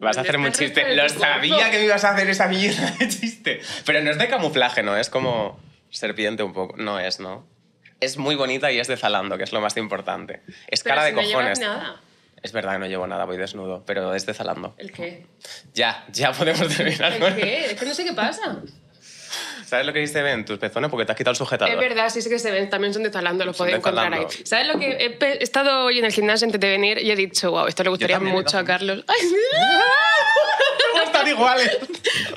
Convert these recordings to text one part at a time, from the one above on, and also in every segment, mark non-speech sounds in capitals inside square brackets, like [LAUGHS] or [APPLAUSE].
Vas a hacer un chiste. Lo sabía que me ibas a hacer esa mierda de chiste. Pero no es de camuflaje, ¿no? Es como serpiente un poco. No es, ¿no? Es muy bonita y es de Zalando, que es lo más importante. Es cara de cojones. No llevas nada. Es verdad que no llevo nada, voy desnudo, pero es de Zalando. ¿El qué? Ya, ya podemos terminar. ¿El qué? Es que no sé qué pasa. ¿Sabes lo que dice ven tus pezones? Porque te has quitado el sujetador. Es verdad, sí, sí que se ven. También son de Zalando, lo podéis encontrar ahí. ¿Sabes lo que he, estado hoy en el gimnasio antes de venir y he dicho, wow, esto le gustaría mucho a Carlos? ¡Ay, [LAUGHS] sí! [LAUGHS] están iguales.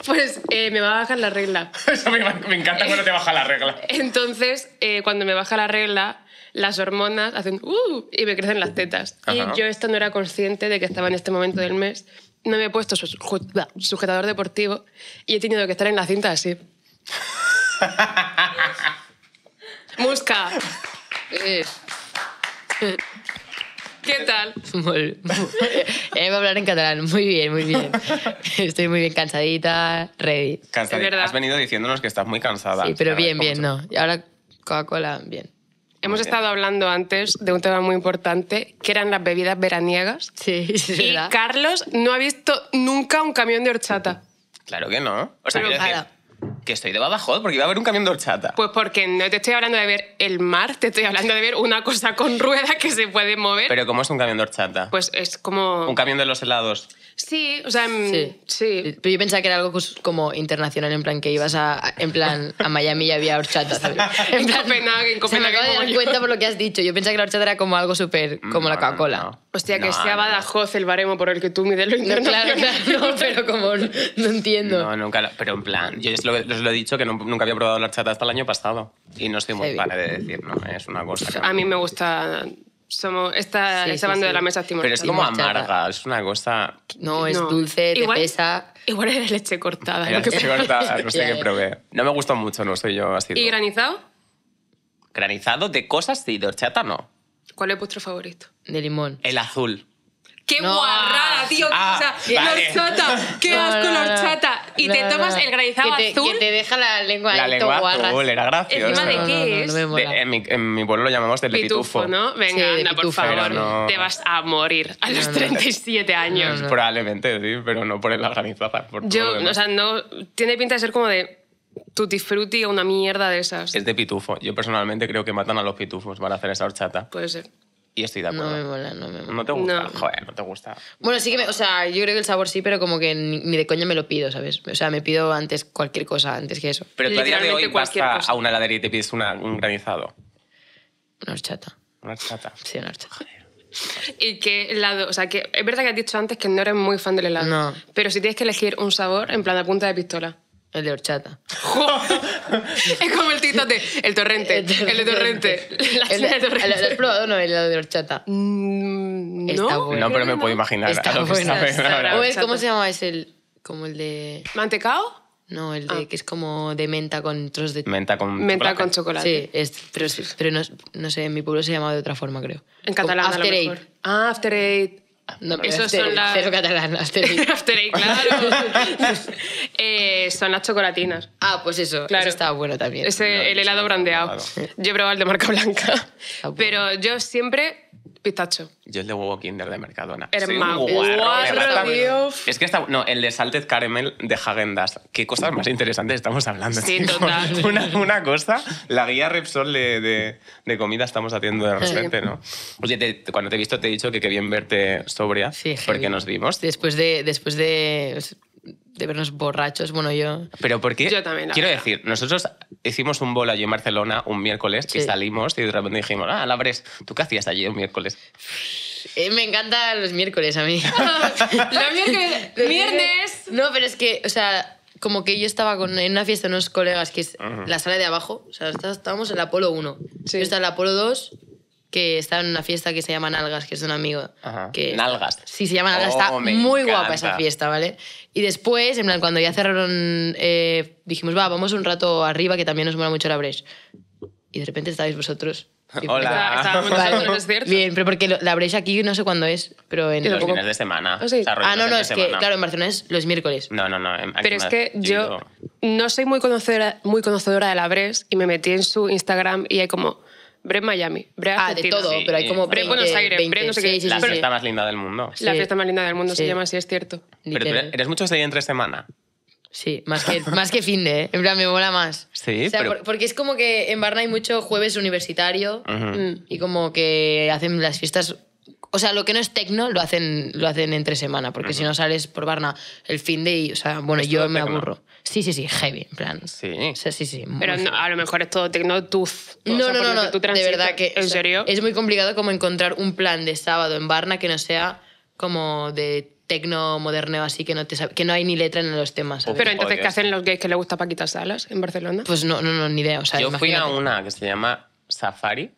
Pues eh, me va a bajar la regla. [LAUGHS] Eso me, encanta cuando te baja la regla. Entonces, eh, cuando me baja la regla, las hormonas hacen ¡uh! y me crecen las tetas. Y yo esto no era consciente de que estaba en este momento del mes. No me he puesto sujetador deportivo y he tenido que estar en la cinta así. Musca. Eh. ¿Qué tal? Muy, eh, a hablar en catalán. Muy bien, muy bien. Estoy muy bien cansadita, ready. Has venido diciéndonos que estás muy cansada. Sí, pero bien, bien, no. Y ahora Coca-Cola, bien. Hemos estado hablando antes de un tema muy importante, que eran las bebidas veraniegas. Sí, [LAUGHS] sí. y Carlos no ha visto nunca un camión de horchata. Claro que no. O sea, que estoy de Badajoz porque iba a haber un camión de horchata. Pues porque no te estoy hablando de ver el mar, te estoy hablando de ver una cosa con rueda que se puede mover. Pero ¿cómo es un camión de horchata? Pues es como... Un camión de los helados. Sí, o sea, mm, sí. Pero yo pensaba que era algo como internacional, en plan que ibas a, en plan, a Miami y había horchata. [LAUGHS] En plan, Copenhague, en me acabo de dar cuenta por lo que has dicho. Yo pensaba que la horchata era como algo súper, como la Coca-Cola. Hostia, que sea Badajoz el baremo por el que tú mides lo internacional. claro, claro, [LAUGHS] pero como no, entiendo. No, nunca, pero en plan, yo es os lo he dicho que nunca había probado la horchata hasta el año pasado. Y no estoy muy sí. de decir, ¿no? Es una cosa. Pues a mí me gusta somos esta, banda de la mesa Pero es como amarga, es una cosa. No, es dulce, igual, pesa. Igual era leche cortada. leche cortada, no sé [LAUGHS] qué probé. No me gusta mucho, no soy yo así. ¿Y granizado? Granizado de cosas sí, de horchata no. ¿Cuál es vuestro favorito? De limón. El azul. ¡Qué guarrada, tío! o ah, sea, la horchata, qué asco la horchata. Y te tomas el granizado te, azul. Que te deja la lengua La lengua azul, era gracioso. ¿Encima de qué es? en, mi, pueblo lo llamamos de pitufo. ¿no? Venga, por favor. Te vas a morir a los 37 años. Probablemente, sí, pero no por la granizado. Yo, o sea, no... Tiene pinta de ser como de tutti frutti o una mierda de esas. Es de pitufo. Yo personalmente creo que matan a los pitufos para hacer esa horchata. Puede ser. Y estoy de acuerdo. No me mola, no me mola. No te gusta, joder, no te gusta. Bueno, sí que me, o sea, yo creo que el sabor sí, pero como que ni de coña me lo pido, ¿sabes? O sea, me pido antes cualquier cosa antes que eso. Pero tú a día de hoy vas a, una heladería y te pides un granizado. Una horchata. Una horchata. Sí, una horchata. Joder. Y que helado, o sea, que es verdad que has dicho antes que no eres muy fan del helado. No. Pero si tienes que elegir un sabor, en plan de punta de pistola. El de horchata. [LAUGHS] es como el TikTok de el torrente, el, de torrente. el, de torrente. has probado no el de horchata? Mm, no, pero me puedo imaginar. a ¿Cómo se llama? Es el, como el de... ¿Mantecao? No, el de ah. que es como de menta con trozos de... Menta con menta chocolate. con chocolate. Sí, pero, no, sé, en mi pueblo se llamaba de otra forma, creo. En catalán a lo mejor. Ah, After Eight. No, Esos son cero, catalán, after [LAUGHS] eight. After eight, claro. [LAUGHS] Eh, son las chocolatinas. Ah, pues eso, Eso estaba bueno también. Ese, el helado brandeado. Yo he probado el de marca blanca. Pero yo siempre Pitacho. Yo el de huevo Kinder de Mercadona. es que está, no, el de Salted Caramel de Hagendas. Qué cosas más interesantes estamos hablando. Sí, total. [LAUGHS] Una, cosa, la guía Repsol de, de, comida estamos haciendo de repente, ¿no? Oye, cuando te he visto te he dicho que qué bien verte sobria, sí, porque nos vimos. Después de, después de de vernos borrachos. Bueno, yo. Pero porque. Yo también. Quiero decir, nosotros hicimos un bolo allí en Barcelona un miércoles y salimos y de repente dijimos, ah, la ¿tú qué hacías allí un miércoles? Eh, me encantan los miércoles a mí. [LAUGHS] [LAUGHS] los miércoles. ¡Viernes! No, pero es que, o sea, como que yo estaba con, en una fiesta de unos colegas que es la sala de abajo. O sea, estábamos en la Apolo 1. Sí. Yo estaba en la Apolo 2 que estaba en una fiesta que se llama Nalgas, que es de un amigo. Que, Nalgas. Sí, se llama Nalgas. Oh, está muy guapa esa fiesta, ¿vale? Y después, cuando ya cerraron, eh, dijimos, va, vamos un rato arriba, que también nos mola mucho la Breche. Y de repente estáis vosotros. [LAUGHS] Hola. Estábamos vale. es cierto. Bien, pero porque la brecha aquí no sé cuándo es, pero en... Los fines de semana. Oh, ah, no, no, es que, claro, en Barcelona es los miércoles. No, no, no. Em, pero es que yo no soy muy conocedora, muy conocedora de la Bres y me metí en su Instagram y hay como Bre Miami, Ah, de todo, pero hay como Bre Buenos Aires, Bre no sé qué. sí, La fiesta más linda del mundo. La fiesta más linda del mundo se llama así, es cierto. Pero eres mucho de entre semana. Sí, más que, más que fin de, ¿eh? en plan me mola más. Sí, pero... porque es como que en Barna hay mucho jueves universitario y como que hacen las fiestas o sea, lo que no es tecno lo hacen, lo hacen entre semana, porque si no sales por Barna el fin de. Y, o sea, bueno, yo me aburro. Sí, sí, sí, heavy, en plan. Sí. O sea, sí, sí. Pero a lo mejor es todo tecno tuz. No, no, no, no, de verdad que. ¿En serio? Es muy complicado como encontrar un plan de sábado en Barna que no sea como de tecno moderno así que no te que no hay ni letra en los temas. Pero entonces, ¿qué hacen los gays que le gusta Paquita Salas en Barcelona? Pues no, no, no, ni idea. yo fui a una que se llama Safari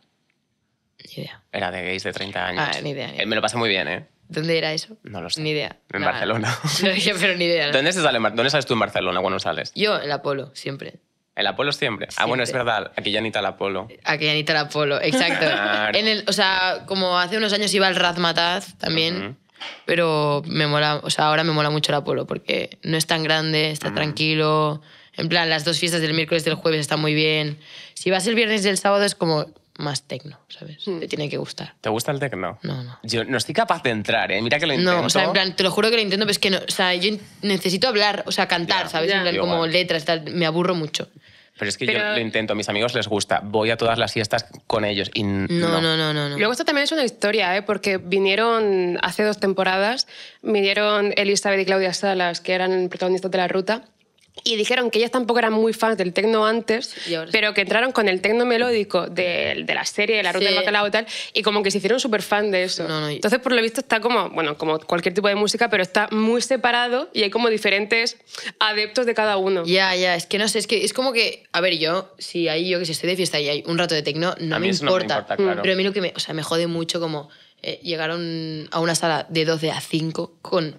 era de gays de 30 ah, años. ni eh, idea. me lo pasé muy bien, ¿eh? ¿Dónde era eso? No lo sé. Ni idea. En Barcelona. No, [LAUGHS] pero ni idea. ¿Dónde, ¿Dónde sales tú en Barcelona cuando sales? Yo, el Apolo, siempre. ¿El Apolo siempre? siempre. Ah, bueno, es verdad. Aquí ya el Apolo. Aquí ya el Apolo, exacto. En el, o sea, como hace unos años iba al Razmataz también. Pero me mola, o sea, ahora me mola mucho el Apolo porque no es tan grande, está tranquilo. En plan, las dos fiestas del miércoles y del jueves están muy bien. Si vas el viernes y el sábado es como más tecno, ¿sabes? Hmm. Te tiene que gustar. ¿Te gusta el tecno? No, no. Yo no estoy capaz de entrar, ¿eh? Mira que lo intento. No, o sea, en plan, te lo juro que lo intento, pero es que o sea, yo necesito hablar, o sea, cantar, ¿sabes? como letras, tal, me aburro mucho. Pero es que yo lo intento, a mis amigos les gusta, voy a todas las fiestas con ellos y no. No, no, no, no. no. Luego esto también es una historia, ¿eh? porque vinieron hace dos temporadas, vinieron Elizabeth y Claudia Salas, que eran protagonistas de La Ruta, y dijeron que ellas tampoco eran muy fans del tecno antes, pero que entraron con el tecno melódico de, de la serie, de la ruta del bacalao y tal, y como que se hicieron súper fan de eso. Entonces, por lo visto, está como, bueno, como cualquier tipo de música, pero está muy separado y hay como diferentes adeptos de cada uno. Ya, ya, es que no sé, es que es como que, a ver, yo, si hay yo que si estoy de fiesta y hay un rato de tecno, no, me importa, Pero a mí lo que me, o sea, me jode mucho como eh, llegaron a, una sala de 12 a 5 con...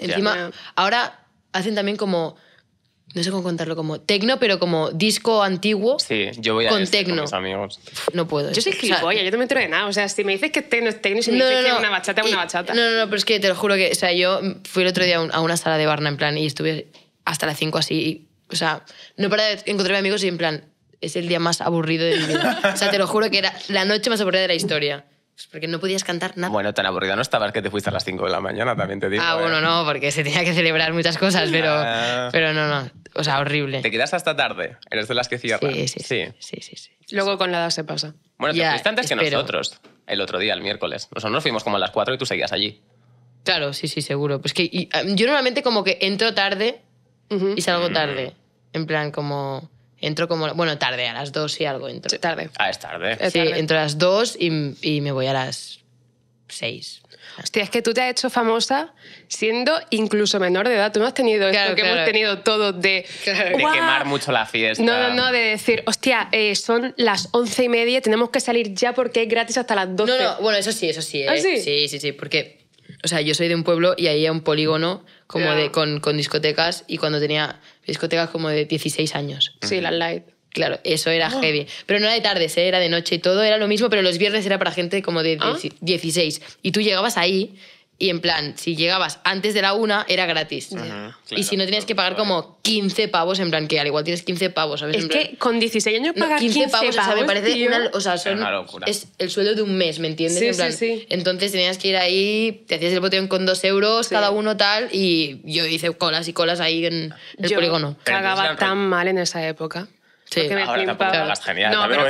Encima, ahora hacen también como no sé cómo contarlo como tecno, pero como disco antiguo. Sí, yo voy a con este tecno. amigos. No puedo. Yo soy gilipollas, o yo no me entero de nada. O sea, si me dices que tecno es tecno, si me no, no, que una bachata, una bachata. No, no, pero es que te lo juro que, o sea, yo fui el otro día a una sala de Barna en plan y estuve hasta las 5 así. o sea, no para de encontrarme amigos y en plan, es el día más aburrido de mi vida. O sea, te lo juro que era la noche más aburrida de la historia. Pues, porque no podías cantar nada. Bueno, tan aburrida no estabas que te fuiste a las 5 de la mañana, también te digo. Ah, ¿eh? bueno, no, porque se tenía que celebrar muchas cosas, pero, ah. pero no, no. O sea, horrible. Te quedas hasta tarde, eres de las que cierran. Sí, sí, sí. sí, sí, Luego con la edad se pasa. Bueno, te fuiste antes que nosotros, el otro día, el miércoles. Nosotros fuimos como a las 4 y tú seguías allí. Claro, sí, sí, seguro. Pues que ah, yo normalmente como que entro tarde y salgo mm. tarde. En plan, como Entro como, bueno, tarde, a las dos y algo entro. Sí, tarde. Ah, es tarde. Sí, entro a las dos y, y me voy a las seis. Hostia, es que tú te has hecho famosa siendo incluso menor de edad. Tú no has tenido claro, esto que hemos tenido todo de... De quemar mucho la fiesta. No, no, no, de decir, hostia, eh, son las once y media, tenemos que salir ya porque es gratis hasta las doce. No, no, bueno, eso sí, eso sí. Eh. ¿Ah, sí? Sí, sí, sí, porque o sea, yo soy de un pueblo y ahí hay un polígono como de, con, discotecas y cuando tenía discotecas como de 16 años. Sí, la light. Claro, eso era ah. heavy. Pero no era de tardes, ¿eh? era de noche y todo, era lo mismo, pero los viernes era para gente como de 16. Ah. Y tú llegabas ahí y en plan, si llegabas antes de la una, era gratis. y si no tenías que pagar como 15 pavos, en plan, que al igual tienes 15 pavos, ¿sabes? Es que con 16 años pagar 15, pavos, o sea, me parece una, o sea, Es el sueldo de un mes, ¿me entiendes? Sí, en sí, sí. Entonces tenías que ir ahí, te hacías el botellón con dos euros cada uno tal, y yo hice colas y colas ahí en el yo polígono. Cagaba tan mal en esa época. Sí, me ahora plimpaba. tampoco genial. No, pero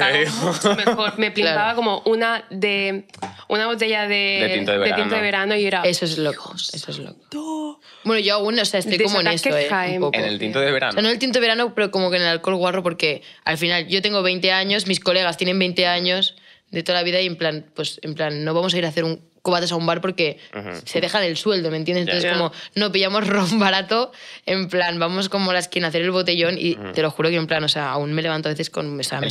me mejor. Me plimpaba [LAUGHS] como una de una botella de, de, tinto, de, verano y era... Eso es loco, eso es loco. Bueno, yo aún, no sea estoy como en esto, ¿eh? En el tinto de verano. O sea, no el tinto de verano, pero como que en el alcohol guarro, porque al final yo tengo 20 años, mis colegas tienen 20 años de toda la vida y en plan, pues en plan, no vamos a ir a hacer un cobates a un bar porque se dejan el sueldo, ¿me entiendes? Entonces, como, no, pillamos [LAUGHS] ron barato, en plan, vamos como las que hacer el botellón y te lo juro que en plan, o sea, aún me levanto a veces con. O sea, me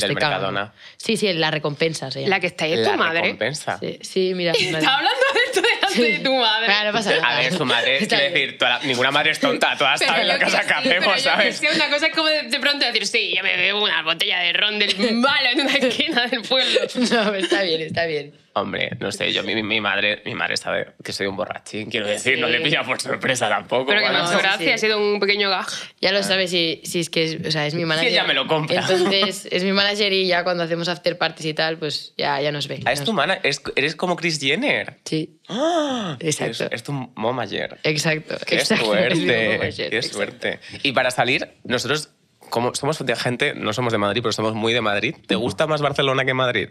Sí, sí, la recompensa. o sea, La que está ahí es tu la recompensa. Sí, mira. [LAUGHS] Está hablando de esto de tu madre. A ver, su madre, es [LAUGHS] decir, ninguna madre es tonta, todas saben lo que sacamos, ¿sabes? Es una cosa es como de, de, pronto decir, sí, ya me bebo una botella de ron del malo en una esquina del pueblo. No, está bien, está bien. Hombre, no sé, yo mi, madre, mi madre sabe que soy un borrachín, quiero decir, no le pilla por sorpresa tampoco. Pero que no, gracia, ha sido un pequeño gaj. Ya lo sabes si, es que es, o sea, es mi manager. ya me lo compra. Entonces, es mi manager y ya cuando hacemos after parties y tal, pues ya, ya nos ve. Ah, es tu manager, eres como Chris Jenner. Sí. Ah, [GASPS] exacto. Es, tu momager. Exacto. Qué suerte. qué suerte. Y para salir, nosotros como somos de gente, no somos de Madrid, pero somos muy de Madrid. ¿Te gusta más Barcelona que Madrid?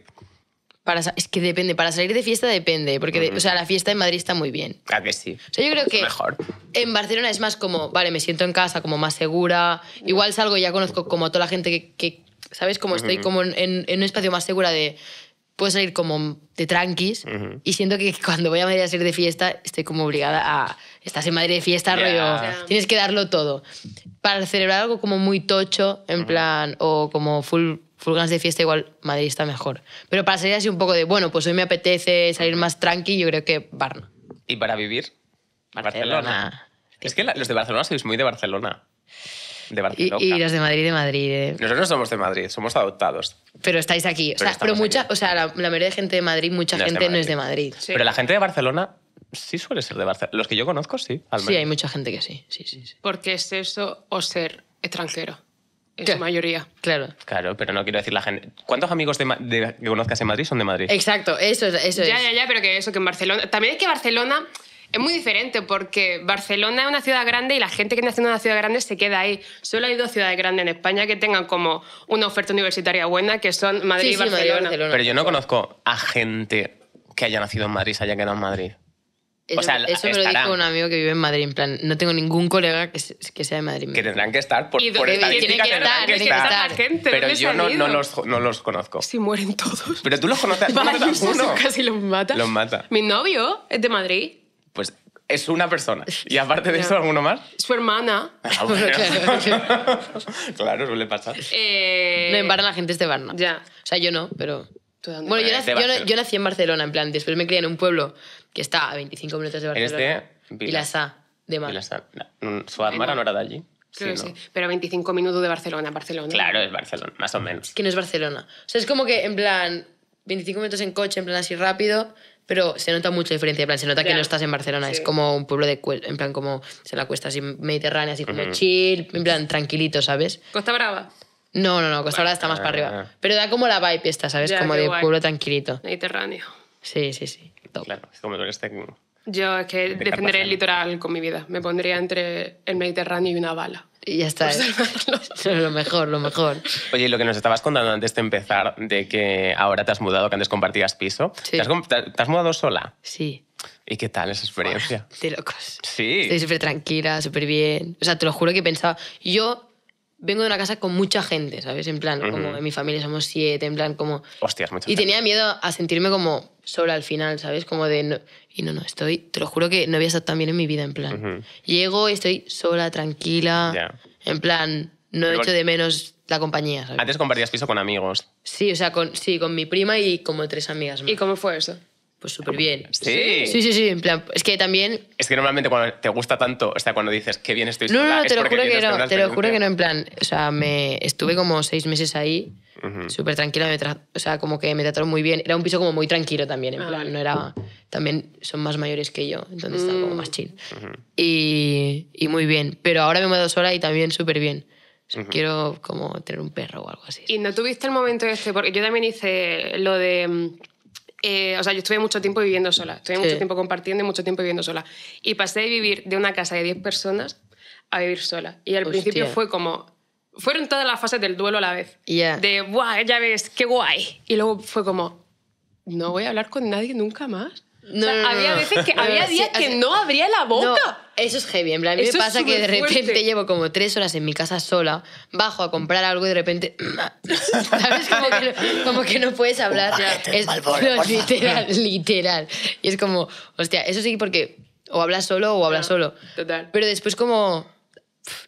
es que depende, para salir de fiesta depende, porque sea, la fiesta en Madrid está muy bien. Claro ah, que sí. yo creo que mejor. en Barcelona es más como, vale, me siento en casa, como más segura, igual salgo y ya conozco como toda la gente que, ¿sabes? Como estoy como en, un espacio más segura de, puedo salir como de tranquis y siento que cuando voy a Madrid a salir de fiesta estoy como obligada a, estás en Madrid de fiesta, rollo, tienes que darlo todo. Para celebrar algo como muy tocho, en plan, o como full Fulganas de fiesta igual Madrid está mejor. Pero para salir así un poco de, bueno, pues hoy me apetece salir más tranqui, yo creo que Barna. ¿Y para vivir? Barcelona. Es que los de Barcelona sois muy de Barcelona. De Barcelona. Y, los de Madrid, de Madrid. Nosotros no somos de Madrid, somos adoptados. Pero estáis aquí. O sea, pero, o sea la, mayoría de gente de Madrid, mucha gente no es de Madrid. Pero la gente de Barcelona sí suele ser de Barcelona. Los que yo conozco, sí. Sí, hay mucha gente que sí. Sí, sí, sí. Porque es eso o ser extranjero en su mayoría. Claro. Claro, pero no quiero decir la gente. ¿Cuántos amigos de, que conozcas en Madrid son de Madrid? Exacto, eso, es, eso ya, Ya, ya, pero que eso, que en Barcelona. También es que Barcelona es muy diferente porque Barcelona es una ciudad grande y la gente que nace en una ciudad grande se queda ahí. Solo hay dos ciudades grandes en España que tengan como una oferta universitaria buena, que son Madrid y Barcelona. Barcelona. Pero yo no conozco a gente que haya nacido en Madrid se haya quedado en Madrid. Eso, o sea, me lo dijo un amigo que vive en Madrid. En plan, no tengo ningún colega que, que sea de Madrid. Que tendrán que estar por, que, estar, que estar. gente, Pero yo no, los, conozco. Si mueren todos. Pero tú los conoces. no, [LAUGHS] uno? [LAUGHS] Casi los mata. Los mata. Mi novio es de Madrid. Pues es una persona. [LAUGHS] Y aparte de eso, ¿alguno más? Su hermana. Ah, claro, suele pasar. Eh, no, en Barna la gente es de Barna. O sea, yo no, pero... Bueno, yo, nací, en Barcelona, en plan, después me crié en un pueblo que está a 25 minutos de este, Barcelona. En de Vilasa? de Mar. Vilasa. No, eh, no era de allí. Creo sí, que a Pero 25 minutos de Barcelona, Barcelona. Claro, es Barcelona, más o menos. que no es Barcelona. O sea, es como que, en plan, 25 minutos en coche, en plan así rápido, pero se nota mucha diferencia. En plan, se nota que no estás en Barcelona. Es como un pueblo de. En plan, como se la cuesta así mediterránea, así como chill, en plan, tranquilito, ¿sabes? Costa Brava. No, no, no, Costa ahora está más para arriba. Ah. Pero da como la vibe esta, ¿sabes? como de pueblo tranquilito. Mediterráneo. Sí, sí, sí. Claro, es como lo que Yo es que defenderé el litoral con mi vida. Me pondría entre el Mediterráneo y una bala. Y ya está. Pues, ¿eh? [LAUGHS] [LAUGHS] lo mejor, lo mejor. Oye, lo que nos estabas contando antes de empezar, de que ahora te has mudado, que antes compartías piso. Sí. ¿Te, has, mudado sola? Sí. ¿Y qué tal esa experiencia? de locos. Sí. Estoy súper tranquila, súper bien. O sea, te lo juro que pensaba. Yo vengo de una casa con mucha gente, ¿sabes? En plan, como en mi familia somos siete, en plan, como... Hostias, mucha Y tenía miedo a sentirme como sola al final, ¿sabes? Como de... Y no, no, estoy... Te lo juro que no había estado tan bien en mi vida, en plan. Llego y estoy sola, tranquila, en plan, no he hecho de menos la compañía. ¿sabes? Antes compartías piso con amigos. Sí, o sea, con, sí, con mi prima y como tres amigas más. ¿Y cómo fue eso? súper pues bien. Sí. Sí, sí, sí, en plan, es que también... Es que normalmente cuando te gusta tanto, o sea, cuando dices qué bien estoy no, no, te lo juro que no, te lo juro que no, en plan, o sea, me estuve como seis meses ahí, súper tranquila, o sea, como que me trataron muy bien, era un piso como muy tranquilo también, en plan, ah, no era... También son más mayores que yo, entonces estaba como más chill. y, muy bien, pero ahora me he mudado sola y también súper bien. O sea, Quiero como tener un perro o algo así. ¿Y no tuviste el momento este? Porque yo también hice lo de mm, eh, o sea, yo estuve mucho tiempo viviendo sola, estuve mucho tiempo compartiendo y mucho tiempo viviendo sola. Y pasé de vivir de una casa de 10 personas a vivir sola. Y al principio fue como, fueron todas las fases del duelo a la vez. De, wow ya ves, qué guay. Y luego fue como, no voy a hablar con nadie nunca más. había veces que [LAUGHS] había días que no abría la boca. Eso es heavy. En a mí me pasa que de repente llevo como tres horas en mi casa sola, bajo a comprar algo y de repente. [LAUGHS] ¿Sabes? Como que no, puedes hablar. Ya. Es, literal, literal. Y es como, hostia, eso sí porque o hablas solo o hablas solo. Total. Pero después, como.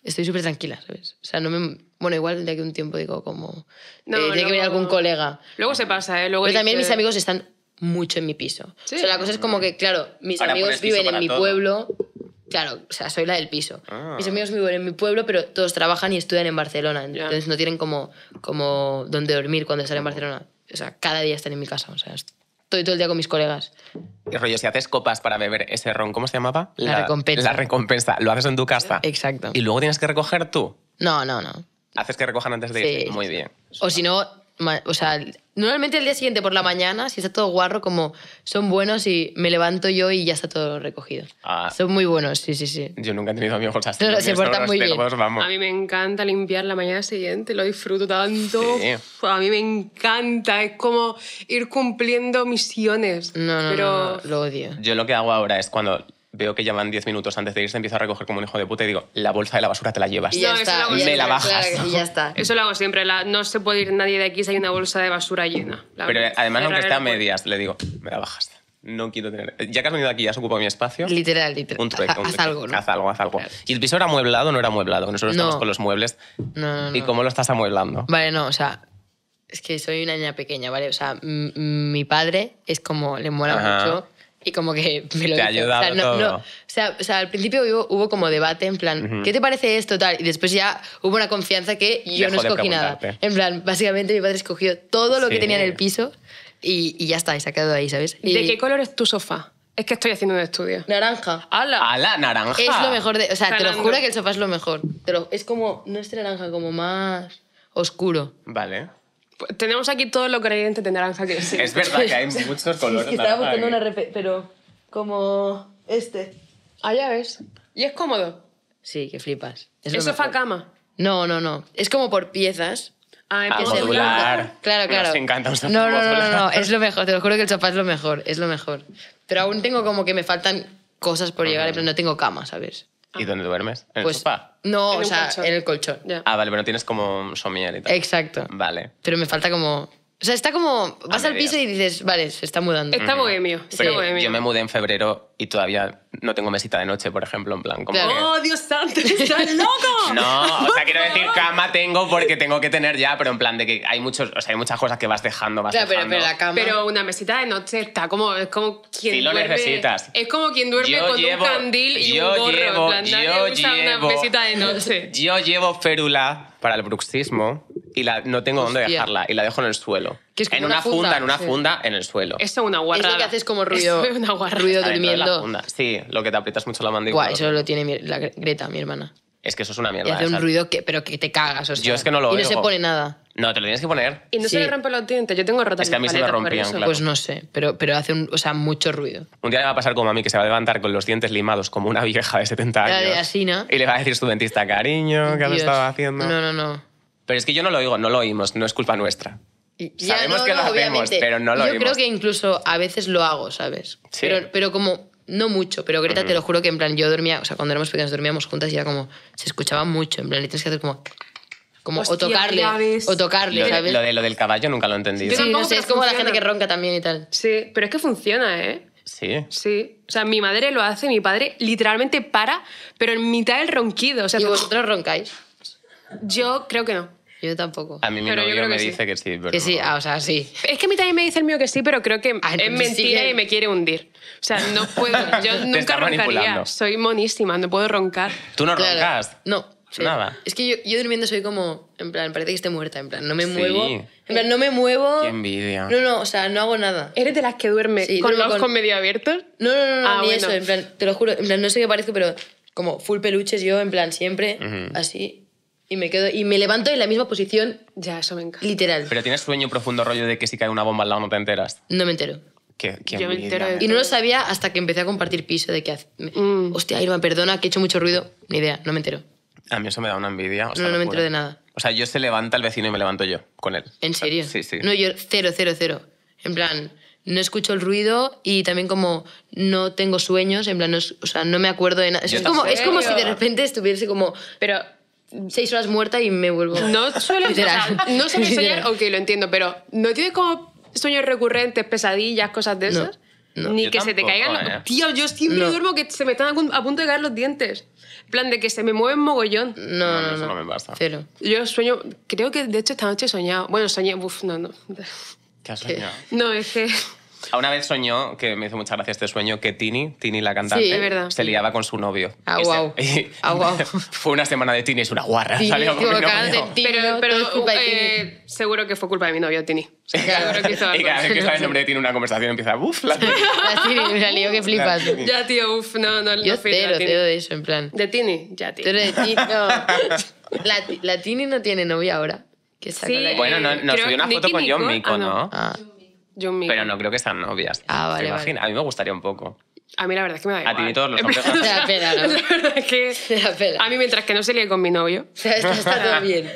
Estoy súper tranquila, ¿sabes? O sea, no me. Bueno, igual de aquí un tiempo digo como. No, eh, tiene que venir algún colega. Luego se pasa, ¿eh? Luego Pero también mis amigos están mucho en mi piso. ¿Sí? O sea, la cosa es como que, claro, mis amigos viven en mi pueblo Claro, o sea, soy la del piso. Ah. Mis amigos viven en mi pueblo, pero todos trabajan y estudian en Barcelona. Entonces no tienen como, como dónde dormir cuando salen en Barcelona. O sea, cada día están en mi casa. O sea, estoy todo el día con mis colegas. Y rollo, si haces copas para beber ese ron, ¿cómo se llamaba? La, recompensa. La recompensa. Lo haces en tu casa. Exacto. Y luego tienes que recoger tú. No, no, no. Haces que recojan antes de sí. Muy bien. O si no, o sea, Normalmente el día siguiente por la mañana, si está todo guarro, como son buenos y me levanto yo y ya está todo recogido. Ah. Son muy buenos, sí, sí, sí. Yo nunca he tenido amigos así. se portan muy bien. A mí me encanta limpiar la mañana siguiente, lo disfruto tanto. a mí me encanta, es como ir cumpliendo misiones. No, pero... no, no, lo odio. Yo lo que hago ahora es cuando veo que llaman 10 minutos antes de irse, empiezo a recoger como un hijo de puta y digo, la bolsa de la basura te la llevas. ya está, me la bajas. Eso lo hago siempre, no se puede ir nadie de aquí si hay una bolsa de basura llena. Pero además, aunque esté a medias, le digo, me la bajas. No quiero tener... Ya que has venido aquí, ya has ocupado mi espacio. Literal, literal. Un truco. Haz algo, ¿no? Haz algo, haz algo. Y el piso era amueblado o no era amueblado. Nosotros estamos con los muebles. No, no, ¿Y cómo lo estás amueblando? Vale, no, o sea, es que soy una niña pequeña, ¿vale? O sea, mi padre es como, le mola mucho y como que [LAUGHS] me lo te o, sea, todo. o, sea, o, sea, al principio hubo, hubo como debate en plan, ¿qué te parece esto tal? Y después ya hubo una confianza que yo no escogí nada. En plan, básicamente mi padre escogió todo lo que tenía en el piso y, y, ya está, y se ha quedado ahí, ¿sabes? Y... ¿De qué color es tu sofá? Es que estoy haciendo un estudio. Naranja. ¡Ala! ¡Ala, naranja! Es lo mejor de... O sea, te lo juro que el sofá es lo mejor. Te es como... No es este naranja, como más oscuro. Vale. Tenemos aquí todos los creyente de naranja que sí. Es verdad que hay [LAUGHS] muchos colores. estaba buscando una pero como este. Allá ah, ves. Y es cómodo. Sí, que flipas. Es, sofá cama. No, no, no. Es como por piezas. Ah, ah empieza a modular. Claro, claro. Nos encanta un sofá no, no, no, no, no, es lo mejor. Te lo juro que el sofá es lo mejor, es lo mejor. Pero aún tengo como que me faltan cosas por llegar, pero no tengo cama, ¿sabes? ¿Y ah. dónde duermes? ¿En el pues sofá? No, o sea, en el colchón. Ah, vale, pero tienes como somier y tal. Exacto. Vale. Pero me falta como o sea, está como. Vas al piso y dices, vale, se está mudando. Está bohemio. está Yo me mudé en febrero y todavía no tengo mesita de noche, por ejemplo, en plan. Como que- ¡Oh, Dios santo! ¡Estás loco! [LAUGHS] No, o sea, quiero decir, cama tengo porque tengo que tener ya, pero en plan de que hay muchos, o sea, hay muchas cosas que vas dejando, vas pero, pero la cama. Pero una mesita de noche está como. Es como quien Sí, lo duerme- necesitas. Es como quien duerme con un candil y un gorro. en plan, nadie usa una mesita de noche. [LAUGHS] Yo llevo férula para el bruxismo y la, no tengo dónde dejarla y la dejo en el suelo. Que en una, funda, en una funda, en el suelo. Eso una guarrada Es lo que haces como ruido, es una ruido durmiendo. Sí, lo que te aprietas mucho la mandíbula. Guau, eso lo tiene la Greta, mi hermana. Es que eso es una mierda. Y hace un ruido que, pero que te cagas. yo es que no lo Y no se pone nada. No, te lo tienes que poner. Y no se le rompe los dientes. Yo tengo rotas Es que a mí se me rompían, claro. Pues no sé, pero, pero hace o sea, mucho ruido. Un día le va a pasar como a mí, que se va a levantar con los dientes limados como una vieja de 70 años. así, ¿no? Y le va a decir su dentista, cariño, que lo estaba haciendo? No, no, no. Pero es que yo no lo oigo, no lo oímos, no es culpa nuestra. Sabemos que lo obviamente. pero no lo Yo creo que incluso a veces lo hago, ¿sabes? Sí. Pero, como no mucho, pero Greta, te mm. lo juro que en plan, yo dormía, o sea, cuando éramos pequeños dormíamos juntas y ya como, se escuchaba mucho, en plan, tienes que hacer como, como o tocarle, o tocarle, Lo, ¿sabes? lo del caballo nunca lo he entendido. no sé, es como la gente que ronca también y tal. Sí, pero es que funciona, ¿eh? Sí. Sí. O sea, mi madre lo hace, mi padre literalmente para, pero en mitad del ronquido. O sea, ¿Y vosotros roncáis? yo creo que no. Yo tampoco. A mí mi me dice que sí. pero Que sí, ah, o sea, sí. Es que a mí también me dice el mío que sí, pero creo que ah, es mentira y me quiere hundir. O sea, no puedo. [LAUGHS] Yo nunca roncaría. Soy monísima, no puedo roncar. Tú no roncas. No. Nada. Es que yo, yo, durmiendo soy como, en plan, parece que esté muerta, en plan, no me muevo. En plan, no me muevo. Qué envidia. No, no, o sea, no hago nada. ¿Eres de las que duerme con los ojos medio abiertos? No, no, no, no ah, eso, en plan, te lo juro, en plan, no sé qué parezco, pero como full peluches yo, en plan, siempre, así. Y me quedo, y me levanto en la misma posición. Ya, eso me encanta. Literal. Pero tienes sueño profundo rollo de que si cae una bomba al lado no te enteras. No me entero. Qué, yo me entero y no lo sabía hasta que empecé a compartir piso de que... Mm. Hostia, Irma, perdona, que he hecho mucho ruido. Ni idea, no me entero. A mí eso me da una envidia. no, no me entero de nada. O sea, yo se levanta el vecino y me levanto yo con él. ¿En serio? Sí, sí. No, yo cero, cero, cero. En plan, no escucho el ruido y también como no tengo sueños, en plan, no, o sea, no me acuerdo de nada. Es como, es como si de repente estuviese como... Pero seis horas muerta y me vuelvo... No suelo, no suelo [LAUGHS] soñar, ok, lo entiendo, pero ¿no tienes como sueños recurrentes, pesadillas, cosas de esas? ni que se te caigan los... ¿eh? Tío, yo siempre duermo que se me están a punto de caer los dientes. En plan, de que se me mueven mogollón. No, no, no. Eso no me basta. Cero. Yo sueño... Creo que, de hecho, esta noche he soñado... Bueno, soñé... Uf, no, no. ¿Qué has [LAUGHS] soñado? No, es que... A una vez soñó, que me hizo mucha gracia este sueño, que Tini, Tini la cantante, se liaba con su novio. Ah, wow. Este, [LAUGHS] ah, [LAUGHS] fue una semana de Tini, es una guarra. pero, eh, seguro que fue culpa de mi novio Tini. [LAUGHS] que y cada vez que sale el nombre de Tini una conversación empieza, uff, la Tini. salió que flipas. Ya, tío, uff, no, no. Yo no lo cero de eso, en plan. ¿De Tini? Ya, tío. Pero de Tini, no. la, Tini no tiene novia ahora. sí, bueno, nos dio una foto con John Mico, ah, ¿no? Ah. Pero no creo que sean novias. Ah, A mí me gustaría un poco. A mí la verdad es que me da igual. A ti ni todos los [LAUGHS] hombres. [LAUGHS] [LAUGHS] la verdad es que a mí mientras que no se lie con mi novio. está, todo bien.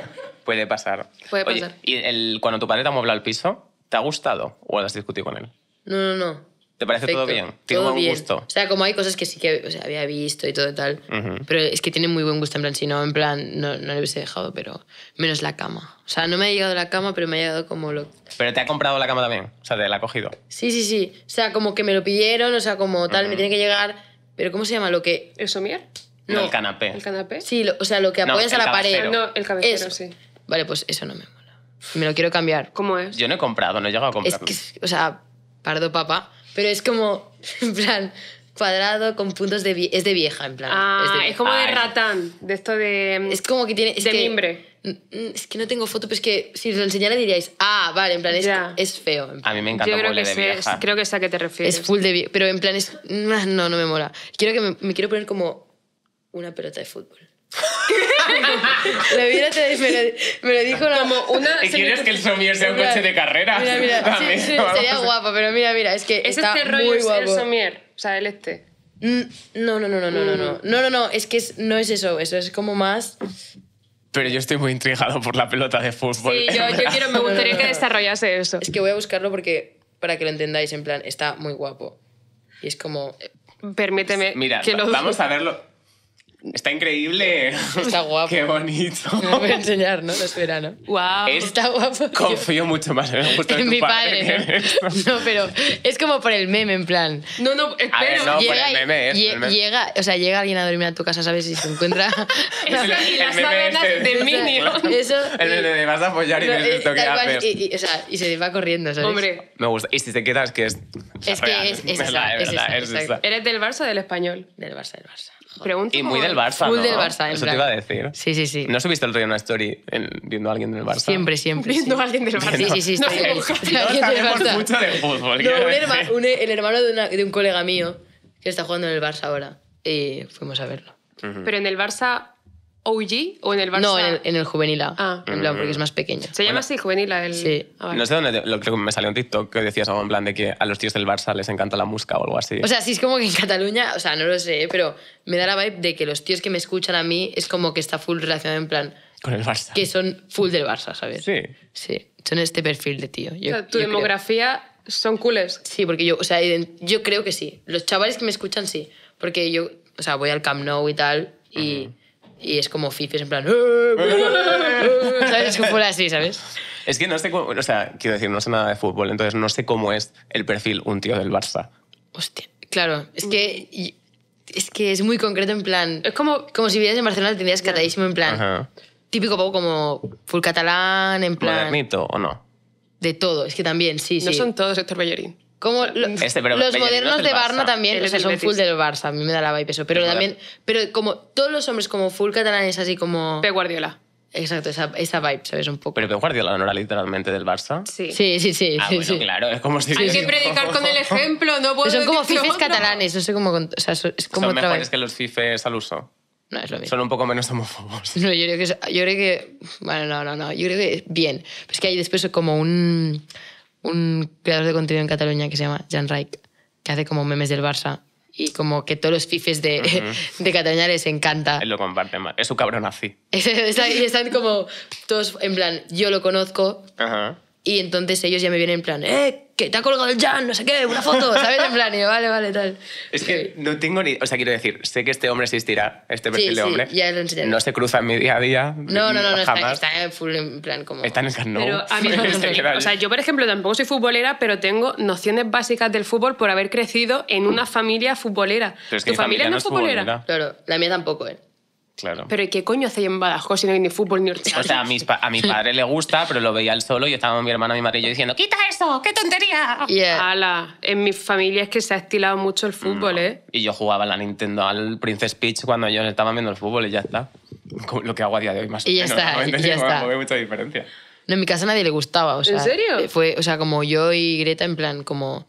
Puede pasar. Puede pasar. ¿Y el, cuando tu padre te ha mueblado el piso, te ha gustado o has discutido con él? No, no, no. ¿Te parece todo bien? Tiene buen gusto. O sea, como hay cosas que sí que o sea, había visto y todo y tal. Pero es que tiene muy buen gusto, en plan, si no, en plan, no, no le hubiese dejado, pero menos la cama. O sea, no me ha llegado la cama, pero me ha llegado como lo... Pero te ha comprado la cama también, o sea, te la ha cogido. Sí, sí, sí. O sea, como que me lo pidieron, o sea, como tal, me tiene que llegar... ¿Pero cómo se llama lo que...? ¿El somier? No, el canapé. ¿El canapé? Sí, o sea, lo que apoyas a la pared. No, el cabecero, sí. Vale, pues eso no me mola. Me lo quiero cambiar. ¿Cómo es? Yo no he comprado, no he llegado a comprar. Es que, o sea, pardo papá pero es como, [LAUGHS] en plan, cuadrado con puntos de... Es de vieja, en plan. Ah, es, como de ratán, de esto de... Mm, es como que tiene... Es de que, Es que no tengo foto, pero es que si os lo enseñara diríais, ah, vale, en plan, es, feo. A mí me encanta Yo creo que, de creo que es a qué te refieres. Es full de vieja, pero en plan [LAUGHS] No, no me mola. Quiero que me quiero poner como una pelota de fútbol. [LAUGHS] la vida me lo, dijo la... como una quieres que el somier sea un coche de carreras? [LAUGHS] sí, sería guapo pero mira mira es que ¿Es está este rollo muy es el somier o sea el este mm, no no no no no no mm. no no no es que es, no es eso eso es como más pero yo estoy muy intrigado por la pelota de fútbol. Sí, yo, quiero, me [LAUGHS] gustaría que desarrollase eso. Es que voy a buscarlo porque, para que lo entendáis, en plan, está muy guapo. Y es como... Permíteme. Mira, que lo... vamos a verlo. Está increíble. Está [LAUGHS] guapo. Qué bonito. [LAUGHS] Me voy a enseñar, ¿no? espera, verano. Wow. está guapo. Confío mucho más en el mi padre. [LAUGHS] ¿no? pero es como por el meme, en plan. No, no, espero. Eh, no, llega, ¿eh? por el meme, eh. Llega, o sea, llega alguien a dormir a tu casa, ¿sabes? Y se encuentra... y las sábanas del Minion. Eso. El de vas a apoyar y ves esto que haces. Y, o sea, y se va corriendo, ¿sabes? Hombre. Me gusta. Y si te quedas, que es... Es que es, es, esa, es, verdad, Eres del Barça o del Español? Del Barça, del Barça. Pregunto y muy del Barça. Muy del Barça, Eso te iba a decir. Sí, sí, sí. ¿No subiste el rollo una story viendo a alguien del Barça? Siempre, siempre. Viendo a alguien del Barça. Sí, sí, sí, No, estoy Sabemos mucho de fútbol. No, e- el hermano de un colega mío que está jugando en el Barça ahora. Y fuimos a verlo. Pero en el Barça OG o en el Barça? No, en el, en juvenil A. Ah. En plan, porque es más pequeño. ¿Se llama así juvenil A? Sí. No sé dónde. Lo, creo que me salió un TikTok que decías algo en plan de que a los tíos del Barça les encanta la musca o algo así. O sea, sí, es como que en Cataluña, o sea, no lo sé, pero me da la vibe de que los tíos que me escuchan a mí es como que está full relacionado en plan. Con el Barça. Que son full del Barça, ¿sabes? Sí. Sí. Son este perfil de tío. o sea, tu demografía son cooles. Sí, porque yo, o sea, yo creo que sí. Los chavales que me escuchan sí. Porque yo, o sea, voy al Camp Nou y tal y y es como Fifes en plan... Eh, [LAUGHS] ¿Sabes? Es así, ¿sabes? Es que no sé cómo, o sea, quiero decir, no sé nada de fútbol, entonces no sé cómo es el perfil un tío del Barça. Hostia, claro, es que es que es muy concreto en plan, es como, como si vivieras en Barcelona tenías catadísimo en plan. Típico poco como full catalán, en plan Modernito o no. de todo, es que también, sí, No son todos Héctor Bellerín. Como este, los modernos de Barna también, son full del Barça, a mí me da la vibe eso, pero también, pero como todos los hombres como full catalanes así como... Pep Guardiola. Exacto, esa, esa, vibe, ¿sabes? Un poco. Pero Pep Guardiola no era literalmente del Barça. Sí, sí, sí. sí, ah, claro, es como si. Hay que predicar con el ejemplo, no son como fifes catalanes, no sé cómo. O sea, es como son mejores que los fifes al uso. No, es lo mismo. Son un poco menos homófobos. No, yo creo que. Yo creo que bueno, no, no, no. Yo creo que bien. Pero es que hay después como un un creador de contenido en Cataluña que se llama Jan Reich, que hace como memes del Barça y como que todos los fifes de, [LAUGHS] Cataluña les encanta. Él lo comparte más. Es un cabrón así. y están como todos en plan, yo lo conozco. Ajá. Y entonces ellos ya me vienen en plan, ¡eh! Que te ha colgado el Jan, no sé qué, una foto, [LAUGHS] ¿sabes? En plan, vale, vale, tal. Es que no tengo ni. O sea, quiero decir, sé que este hombre existirá, este perfil sí, de sí, hombre. Ya lo enseñaré. No se cruza en mi día a día. No, no, no, Está, en full, en plan, como. Está en el a mí no [LAUGHS] me O sea, yo, por ejemplo, tampoco soy futbolera, pero tengo nociones básicas del fútbol por haber crecido en una mm. familia futbolera. ¿Tu familia, no es futbolera? futbolera? Claro, la mía tampoco, ¿eh? Pero Pero ¿qué coño hacía en Badajoz si no hay ni fútbol ni ortega? O sea, a, a mi [LAUGHS] padre le gusta, pero lo veía él solo y estaba mi hermana, mi madre y yo diciendo ¡Quita eso! ¡Qué tontería! Yeah. en mi familia es que se ha estilado mucho el fútbol, ¿eh? Y yo jugaba la Nintendo al Princess Peach cuando ellos estaban viendo el fútbol y ya está. Lo que hago a día de hoy más y ya Está, y ya está. No mucha diferencia. No, en mi casa nadie le gustaba. O sea, ¿En serio? Eh, fue, o sea, como yo y Greta, en plan, como...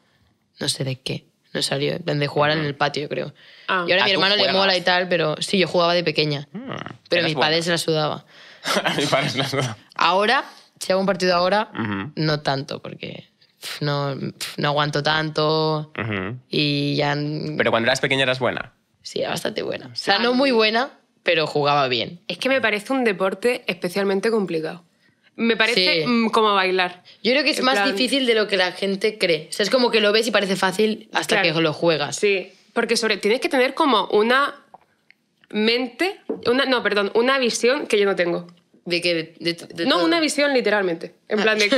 No sé de qué. No salió. En plan, de jugar en el patio, creo. Ah. Y ahora a mi hermano le mola y tal, pero sí, yo jugaba de pequeña. Hmm, pero mis padres se la sudaba. a [LAUGHS] mis padres se la sudaba. Ahora, si hago un partido ahora, no tanto, porque no, no, aguanto tanto. Y ya. Pero cuando eras pequeña eras buena. Sí, era bastante buena. O sea, no muy buena, pero jugaba bien. Es que me parece un deporte especialmente complicado. Me parece mm, como bailar. Yo creo que es más difícil de lo que la gente cree. O sea, es como que lo ves y parece fácil hasta que lo juegas. Sí porque sobre, tienes que tener como una mente, una, no, perdón, una visión que yo no tengo. ¿De qué? no, una visión literalmente. En plan de.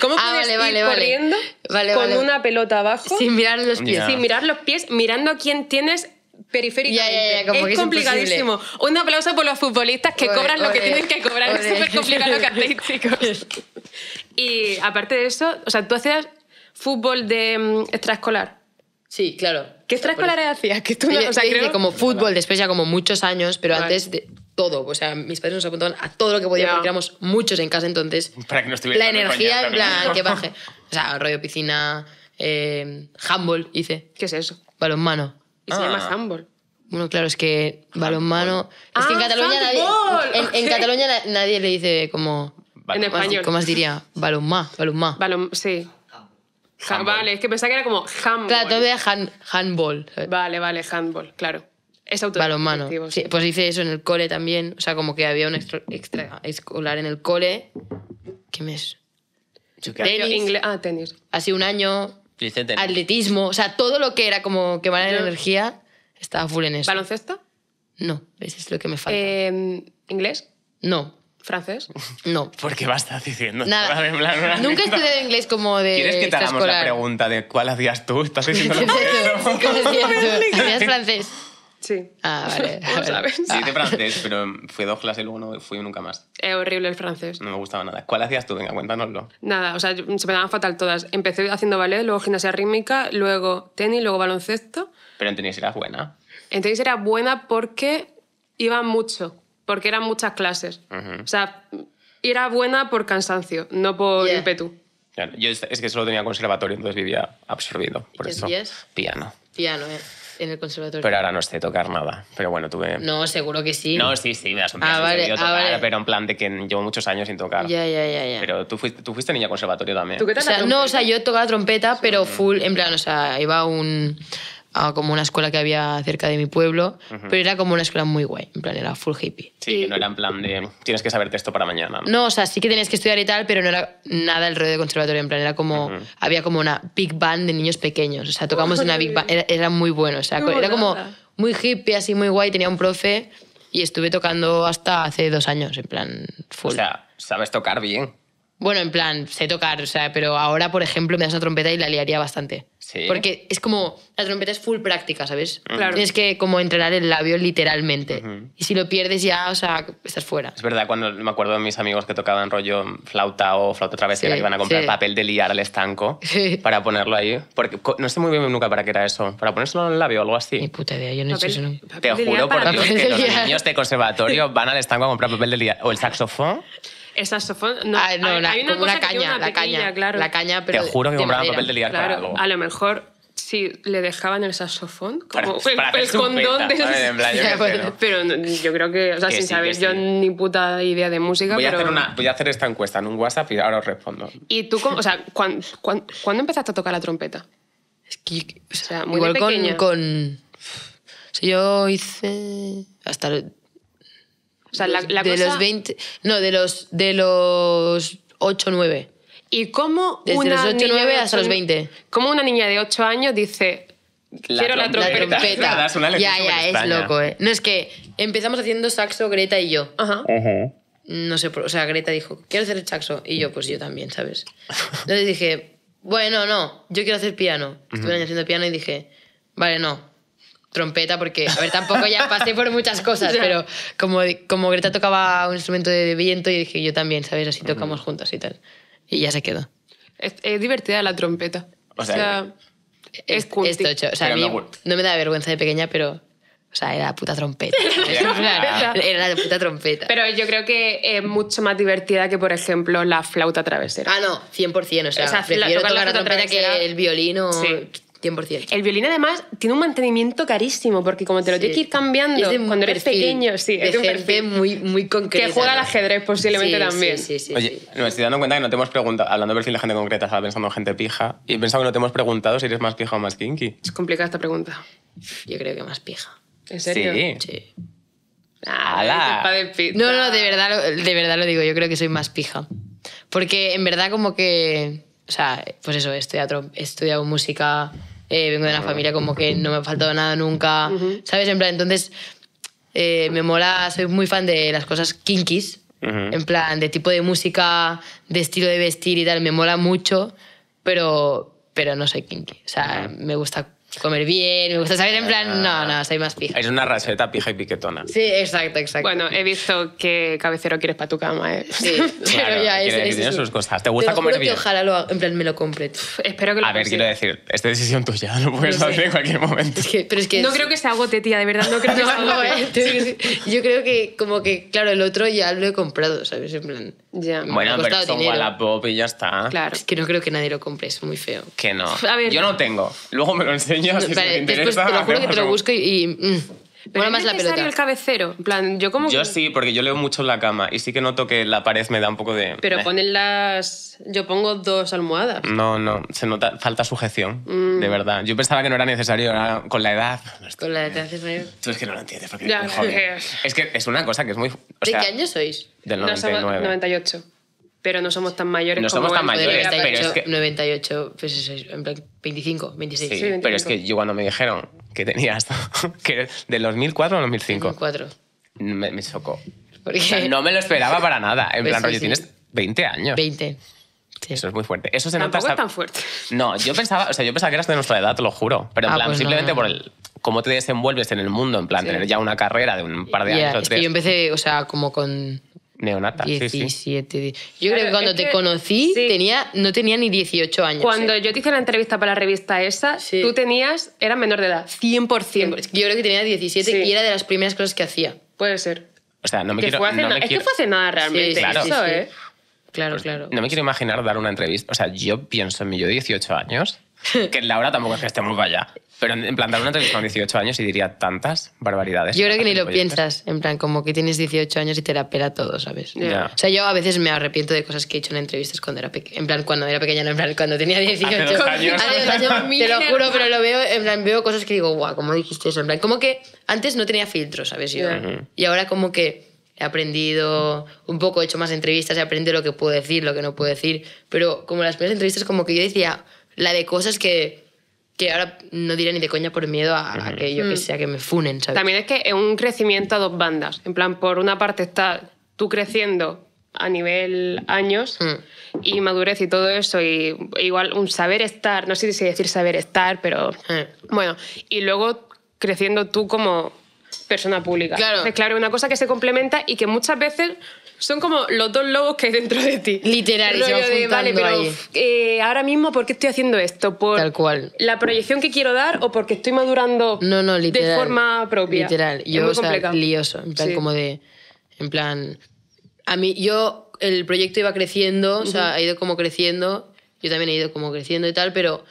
¿Cómo puedes corriendo con una pelota abajo? Sin mirar los pies. Sin mirar los pies, mirando a quién tienes periféricamente. es, complicadísimo. Un aplauso por los futbolistas que cobran lo que tienen que cobrar. Es [LAUGHS] súper complicado que [LAUGHS] Y aparte de eso, o sea, tú hacías fútbol de mm, extraescolar. Sí, claro. ¿Qué extraescolares hacías? Que tú no, o sea, creo... como fútbol, después ya como muchos años, pero antes de todo. O sea, mis padres nos apuntaban a todo lo que podíamos, porque éramos muchos en casa, entonces... Para que no estuviera... La energía, en plan, que baje. [LAUGHS] O sea, rollo piscina, eh, handball hice. ¿Qué es eso? Balonmano. ¿Y se llama ah. handball? Bueno, claro, es que balonmano... Ah, es que en ah, Cataluña nadie... En, Cataluña nadie le dice como... En español. ¿Cómo más diría? Balonmá, balonmá. Balon, sí vale, es que pensaba que era como handball. Claro, todo era handball. Vale, vale, handball, claro. Es Balonmano. pues hice eso en el cole también. O sea, como que había un extra, extra escolar en el cole. ¿Qué mes? Tenis. ah, tenis. Hace un año. Atletismo. O sea, todo lo que era como que vale la energía estaba full en eso. ¿Baloncesto? No, eso es lo que me falta. Eh, ¿Inglés? No. ¿Francés? No. Porque vas a estar diciendo nada. En plan, Nunca he estudiado inglés como de. ¿Quieres que te hagamos la pregunta de cuál hacías tú? ¿Estás diciendo lo ¿Hacías francés? Sí. Ah, vale. sabes. [LAUGHS] Sí, de ah. francés, pero fui dos clases y luego no fui nunca más. Es horrible el francés. No me gustaba nada. ¿Cuál hacías tú? Venga, cuéntanoslo. Nada, o sea, se me daban fatal todas. Empecé haciendo ballet, luego gimnasia rítmica, luego tenis, luego baloncesto. Pero en tenis eras buena. En tenis era buena porque iba mucho porque eran muchas clases. O sea, era buena por cansancio, no por yeah. ímpetu. yo es que solo tenía conservatorio, entonces vivía absorbido. Por eso, es? piano. Piano, eh, en el conservatorio. Pero ahora no sé tocar nada. Pero bueno, tuve. No, seguro que sí. No, sí, sí, me has ah, ah vale, pero en plan de que llevo muchos años sin tocar. Ya, ya, ya. Pero tú fuiste, niña conservatorio también. ¿Tú qué o sea, no, o sea, yo tocaba trompeta, pero full, en plan, o sea, iba un como una escuela que había cerca de mi pueblo, pero era como una escuela muy guay, en plan era full hippie. Sí, no era en plan de tienes que saberte esto para mañana. No, no o sea, sí que tenías que estudiar y tal, pero no era nada el rollo de conservatorio, en plan era como, había como una big band de niños pequeños, o sea, tocamos una big band, era, muy bueno, o sea, era como muy hippie, así muy guay, tenía un profe y estuve tocando hasta hace dos años, en plan full. O sea, sabes tocar bien. Bueno, en plan, sé tocar, o sea, pero ahora, por ejemplo, me das una trompeta y la liaría bastante. Porque es como, la trompeta es full práctica, ¿sabes? Claro. Tienes que como entrenar el labio literalmente. Y si lo pierdes ya, o sea, estás fuera. Es verdad, cuando me acuerdo de mis amigos que tocaban rollo flauta o flauta travesera, que iban a comprar papel de liar al estanco [LAUGHS] para ponerlo ahí. Porque no sé muy bien nunca para qué era eso. ¿Para ponérselo en el labio o algo así? Ni puta idea, yo no he Te juro por Dios que los niños de conservatorio van al estanco a comprar papel de liar. O el saxofón saxofón. No, ah, no hay, la, una una caña, la caña, claro. La caña, pero. Te juro que compraban papel de liar claro, A lo mejor si le dejaban el saxofón, como el, condón de Pero yo creo que, o sea, sin saber yo ni puta idea de música. Voy, a hacer una, voy a hacer esta encuesta en un WhatsApp y ahora os respondo. ¿Y tú, o sea, ¿cuándo, cuándo, empezaste a tocar la trompeta? Es que, o sea, muy igual con, con. yo hice. Hasta o sea, la, pues la de los 20, no, de los, de los 8, 9. ¿Y cómo Desde una los 8, 9 hasta los 20. ¿Cómo una niña de 8 años dice, quiero la trompeta? [LAUGHS] La trompeta. ya, ya, es loco, ¿eh? No, es que empezamos haciendo saxo Greta y yo. Ajá. No sé, o sea, Greta dijo, quiero hacer el saxo. Y yo, pues yo también, ¿sabes? Entonces dije, bueno, no, yo quiero hacer piano. Estuve haciendo piano y dije, vale, no, trompeta, porque, a ver, tampoco ya [LAUGHS] pasé por muchas cosas, pero como, como Greta tocaba un instrumento de viento, y dije yo también, ¿sabes? Así tocamos juntos y tal. Y ya se quedó. Es, divertida la trompeta. O sea, es, es, O sea, no, me da vergüenza de pequeña, pero [LAUGHS] [LAUGHS] o sea, era puta trompeta. Era, la puta trompeta. Pero yo creo que es mucho más divertida que, por ejemplo, la flauta travesera. Ah, no, 100%. O sea, prefiero la, tocar, la, trompeta que el violín o... 100%. El violín además tiene un mantenimiento carísimo porque como te lo tienes que ir cambiando cuando eres pequeño, sí, es de, un perfil muy, muy Que juega al ajedrez posiblemente también. Sí, sí, sí, Oye, me estoy dando cuenta que no te hemos preguntado, hablando de perfil de gente concreta, estaba pensando en gente pija y pensado que no te hemos preguntado si eres más pija o más kinky. Es complicada esta pregunta. Yo creo que más pija. ¿En serio? Sí. sí. Ah, no, no, de verdad, de verdad lo digo, yo creo que soy más pija. Porque en verdad como que, o sea, pues eso, he estudiado música, eh, vengo de una ah. familia como que no me ha faltado nada nunca, ¿sabes? En plan, entonces eh, me mola, soy muy fan de las cosas kinkies, en plan, de tipo de música, de estilo de vestir y tal, me mola mucho, pero, pero no soy kinky, o sea, me gusta comer bien, me gusta saber en plan, no, ah. no, soy más pija. Es una raseta pija y piquetona. Sí, exacto, exacto. Bueno, he visto qué cabecero quieres para tu cama, ¿eh? Sí, [LAUGHS] pero claro, ya es, tiene sus cosas. ¿Te gusta comer bien? ojalá lo en plan me lo compre. espero que lo A ver, quiero decir, esta decisión tuya, [LAUGHS] lo puedes hacer en cualquier momento. pero es que no creo que sea agote, tía, de verdad, no creo que [LAUGHS] se agote. Eh, yo creo que como que, claro, el otro ya lo he comprado, ¿sabes? En plan, ya me Bueno, me bueno, pero son pop y ya está. Claro. Es que no creo que nadie lo compre, es muy feo. Que no. A ver, yo no tengo, luego me lo enseño después te lo juro que te lo busco y... y mm, es más la el cabecero. En plan, yo como. Yo sí, porque yo leo mucho en la cama y sí que noto que la pared me da un poco de. Pero ponen las. Yo pongo dos almohadas. No, no, se nota. Falta sujeción, de mm. verdad. Yo pensaba que no era necesario con la edad. Con la edad mayor. Tú es que no lo entiendes porque. [LAUGHS] es que es una cosa que es muy. O ¿De qué año sois? Del 99. 98 pero no somos tan mayores. No somos tan mayores, 98, pero es que... 98, 25, 26. Sí, pero es que yo cuando me dijeron que tenías esto, [LAUGHS] ¿De del 2004 al 2005. 2004. Me, me chocó. no me lo esperaba para nada. En pues plan, tienes 20 años. 20. Eso es muy fuerte. Eso se nota. es tan fuerte. No, yo pensaba, o sea, yo pensaba que eras de nuestra edad, te lo juro. Pero en ah, plan, pues simplemente por el cómo te desenvuelves en el mundo, en plan, tener ya una carrera de un par de años o tres. Es yo empecé, o sea, como con Neonata, sí, Yo creo que cuando te conocí tenía, no tenía ni 18 años. Cuando eh. yo te hice la entrevista para la revista esa, tú tenías, era menor de edad. 100%. yo creo que tenía 17 y era de las primeras cosas que hacía. Puede ser. O sea, no me quiero... es que fue hace nada realmente claro. ¿eh? Claro, claro. No me quiero imaginar dar una entrevista. O sea, yo pienso en mi yo de 18 años [LAUGHS] que Laura tampoco es que muy allá. Pero en plan, dar una entrevista con 18 años y diría tantas barbaridades. Yo creo que ni lo piensas, en plan, como que tienes 18 años y te la pela todo, ¿sabes? O sea, yo a veces me arrepiento de cosas que he hecho en entrevistas cuando era pequeña. En plan, cuando era pequeña, en plan, cuando tenía 18. años. años [LAUGHS] te lo juro, pero lo veo, en plan, veo cosas que digo, guau, ¿cómo dijiste eso? En plan, como que antes no tenía filtros, ¿sabes? Y ahora como que he aprendido un poco, he hecho más entrevistas, he aprendido lo que puedo decir, lo que no puedo decir, pero como las primeras entrevistas como que yo decía, la de cosas que, que ahora no diré ni de coña por miedo a, aquello que mm. sea que me funen, También es que es un crecimiento a dos bandas. En plan, por una parte está tú creciendo a nivel años mm. y madurez y todo eso y igual un saber estar, no sé si decir saber estar, pero eh. bueno, y luego creciendo tú como persona pública. Claro. Es claro, una cosa que se complementa y que muchas veces son como los dos lobos que hay dentro de ti. Literal, y vale, pero eh, ahora mismo, ¿por qué estoy haciendo esto? ¿Por Tal cual. la proyección que quiero dar o porque estoy madurando de forma propia? Literal, yo, es muy o sea, lioso, en plan como de, en plan, a mí, yo, el proyecto iba creciendo, o sea, ha ido como creciendo, yo también he ido como creciendo y tal, pero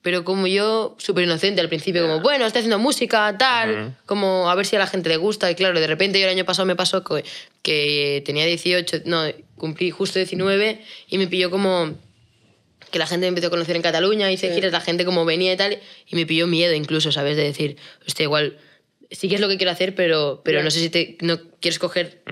pero como yo, súper inocente al principio, como, bueno, estoy haciendo música, tal, como a ver si a la gente le gusta, y claro, de repente yo el año pasado me pasó que que tenía 18, no, cumplí justo 19 y me pilló como que la gente me empezó a conocer en Cataluña, hice giras, la gente como venía y tal, y me pilló miedo incluso, ¿sabes? De decir, hostia, igual sí que es lo que quiero hacer, pero, pero no sé si te, no quieres coger